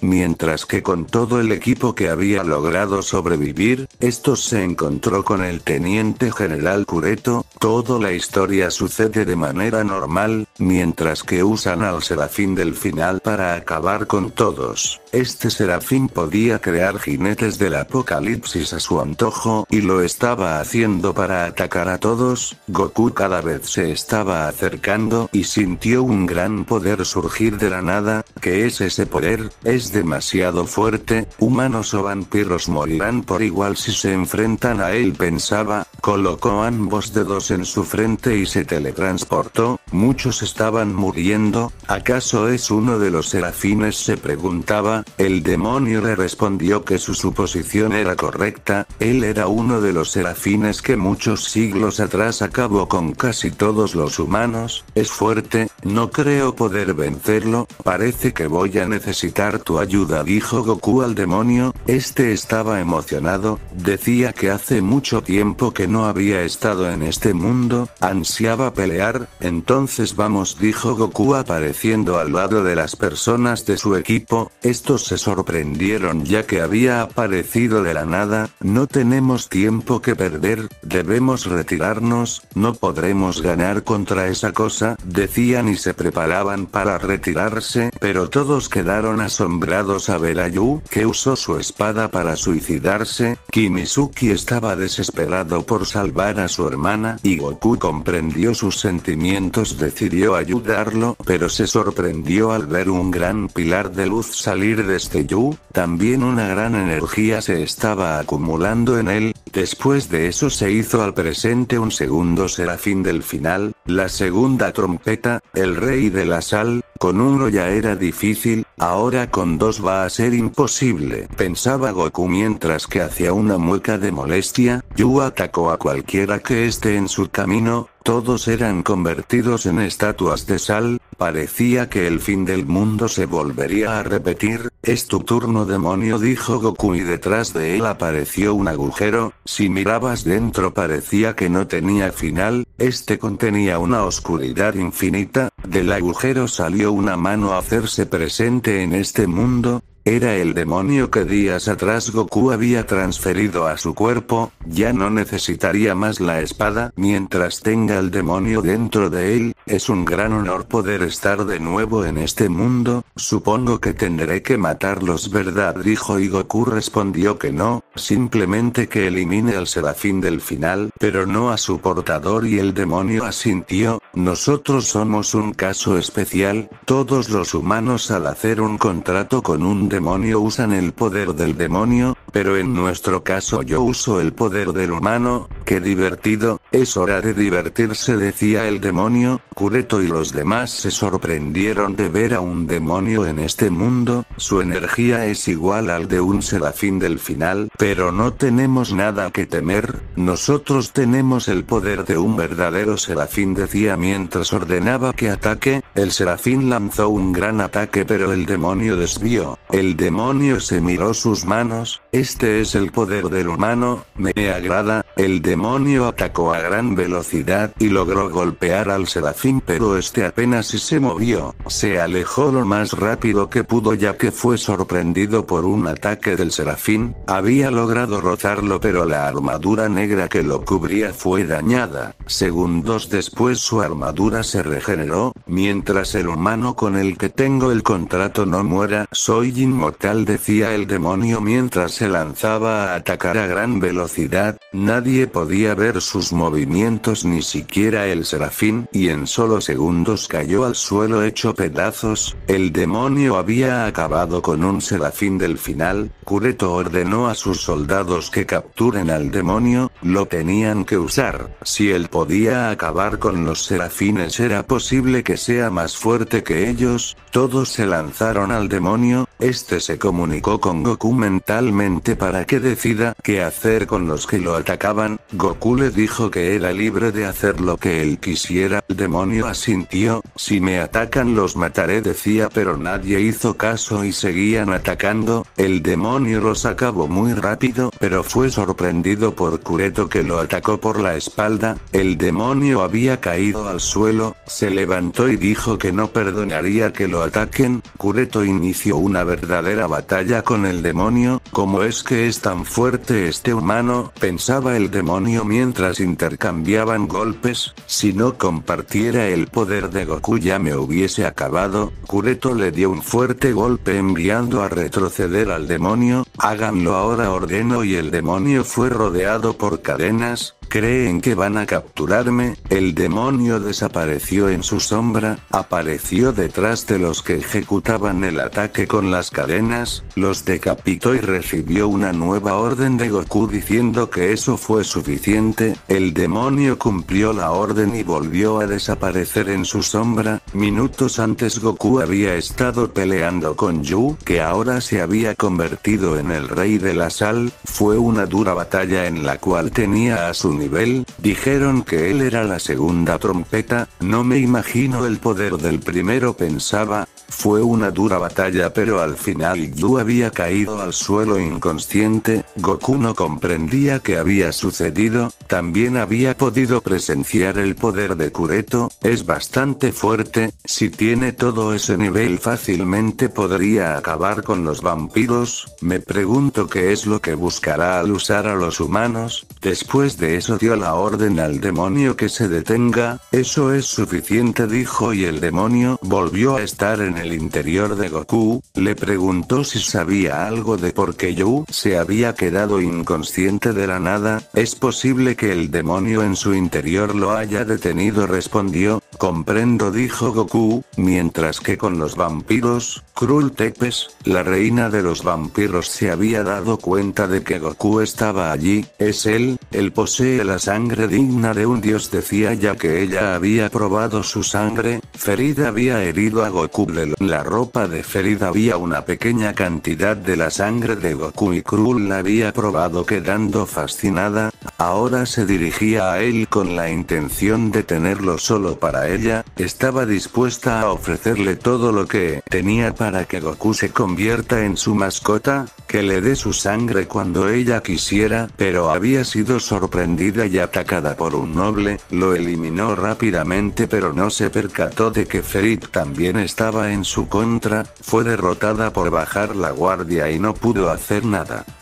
Mientras que con todo el equipo que había logrado sobrevivir, estos se encontró con el teniente general Cureto, toda la historia sucede de manera normal, mientras que usan al serafín del final para acabar con todos. Este serafín podía crear jinetes del apocalipsis a su antojo, y lo estaba haciendo para atacar a todos, Goku cada vez se estaba acercando y sintió un gran poder surgir de la nada, que es ese poder, es demasiado fuerte, humanos o vampiros morirán por igual si se enfrentan a él pensaba, colocó ambos dedos en su frente y se teletransportó, muchos estaban muriendo, ¿acaso es uno de los serafines se preguntaba, el demonio le respondió que su suposición era correcta, él era uno de los serafines que muchos siglos atrás acabó con casi todos los humanos, es fuerte, no creo poder vencerlo, parece que voy a necesitar tu ayuda, dijo Goku al demonio, este estaba emocionado, decía que hace mucho tiempo que no había estado en este mundo, ansiaba pelear, entonces vamos, dijo Goku apareciendo al lado de las personas de su equipo, se sorprendieron ya que había aparecido de la nada, no tenemos tiempo que perder, debemos retirarnos, no podremos ganar contra esa cosa, decían y se preparaban para retirarse, pero todos quedaron asombrados a ver a Yu, que usó su espada para suicidarse, Kimizuki estaba desesperado por salvar a su hermana y Goku comprendió sus sentimientos decidió ayudarlo, pero se sorprendió al ver un gran pilar de luz salir desde este Yu, también una gran energía se estaba acumulando en él, después de eso se hizo al presente un segundo serafín del final, la segunda trompeta, el rey de la sal, con uno ya era difícil, ahora con dos va a ser imposible, pensaba Goku mientras que hacía una mueca de molestia, Yu atacó a cualquiera que esté en su camino, todos eran convertidos en estatuas de sal, parecía que el fin del mundo se volvería a repetir, es tu turno demonio dijo Goku y detrás de él apareció un agujero, si mirabas dentro parecía que no tenía final, este contenía una oscuridad infinita, del agujero salió una mano a hacerse presente en este mundo, era el demonio que días atrás Goku había transferido a su cuerpo, ya no necesitaría más la espada mientras tenga el demonio dentro de él, es un gran honor poder estar de nuevo en este mundo, supongo que tendré que matarlos verdad dijo y Goku respondió que no, simplemente que elimine al serafín del final pero no a su portador y el demonio asintió, nosotros somos un caso especial, todos los humanos al hacer un contrato con un demonio demonio usan el poder del demonio, pero en nuestro caso yo uso el poder del humano, que divertido, es hora de divertirse decía el demonio, Cureto y los demás se sorprendieron de ver a un demonio en este mundo, su energía es igual al de un serafín del final, pero no tenemos nada que temer, nosotros tenemos el poder de un verdadero serafín decía mientras ordenaba que ataque, el serafín lanzó un gran ataque pero el demonio desvió, el demonio se miró sus manos, este es el poder del humano, me agrada, el demonio atacó a gran velocidad y logró golpear al serafín pero este apenas si se movió, se alejó lo más rápido que pudo ya que fue sorprendido por un ataque del serafín, había logrado rozarlo pero la armadura negra que lo cubría fue dañada, segundos después su armadura se regeneró, mientras el humano con el que tengo el contrato no muera, soy inmortal decía el demonio mientras se lanzaba a atacar a gran velocidad, nadie Nadie podía ver sus movimientos ni siquiera el serafín, y en solo segundos cayó al suelo hecho pedazos, el demonio había acabado con un serafín del final, Cureto ordenó a sus soldados que capturen al demonio, lo tenían que usar, si él podía acabar con los serafines era posible que sea más fuerte que ellos, todos se lanzaron al demonio, este se comunicó con Goku mentalmente para que decida qué hacer con los que lo atacaban Goku le dijo que era libre de hacer lo que él quisiera, el demonio asintió, si me atacan los mataré decía pero nadie hizo caso y seguían atacando, el demonio los acabó muy rápido, pero fue sorprendido por Cureto que lo atacó por la espalda, el demonio había caído al suelo, se levantó y dijo que no perdonaría que lo ataquen, Cureto inició una verdadera batalla con el demonio, ¿Cómo es que es tan fuerte este humano, pensaba el demonio mientras intercambiaban golpes, si no compartiera el poder de Goku ya me hubiese acabado, Kureto le dio un fuerte golpe enviando a retroceder al demonio, háganlo ahora ordeno y el demonio fue rodeado por cadenas, Creen que van a capturarme, el demonio desapareció en su sombra, apareció detrás de los que ejecutaban el ataque con las cadenas, los decapitó y recibió una nueva orden de Goku diciendo que eso fue suficiente, el demonio cumplió la orden y volvió a desaparecer en su sombra, minutos antes Goku había estado peleando con Yu, que ahora se había convertido en el rey de la sal, fue una dura batalla en la cual tenía a su nivel, dijeron que él era la segunda trompeta, no me imagino el poder del primero pensaba, fue una dura batalla pero al final Yu había caído al suelo inconsciente, Goku no comprendía qué había sucedido, también había podido presenciar el poder de Kureto, es bastante fuerte, si tiene todo ese nivel fácilmente podría acabar con los vampiros, me pregunto qué es lo que buscará al usar a los humanos, después de eso dio la orden al demonio que se detenga, eso es suficiente dijo y el demonio volvió a estar en el interior de Goku, le preguntó si sabía algo de por qué Yu se había quedado inconsciente de la nada, es posible que el demonio en su interior lo haya detenido respondió, comprendo dijo Goku, mientras que con los vampiros, Krul Tepes, la reina de los vampiros se había dado cuenta de que Goku estaba allí, es él, él posee la sangre digna de un dios decía ya que ella había probado su sangre, Ferida había herido a Goku la ropa de Ferid había una pequeña cantidad de la sangre de Goku y Krul la había probado quedando fascinada, ahora se dirigía a él con la intención de tenerlo solo para ella, estaba dispuesta a ofrecerle todo lo que tenía para que Goku se convierta en su mascota, que le dé su sangre cuando ella quisiera, pero había sido sorprendida y atacada por un noble, lo eliminó rápidamente pero no se percató de que Ferid también estaba en en su contra, fue derrotada por bajar la guardia y no pudo hacer nada.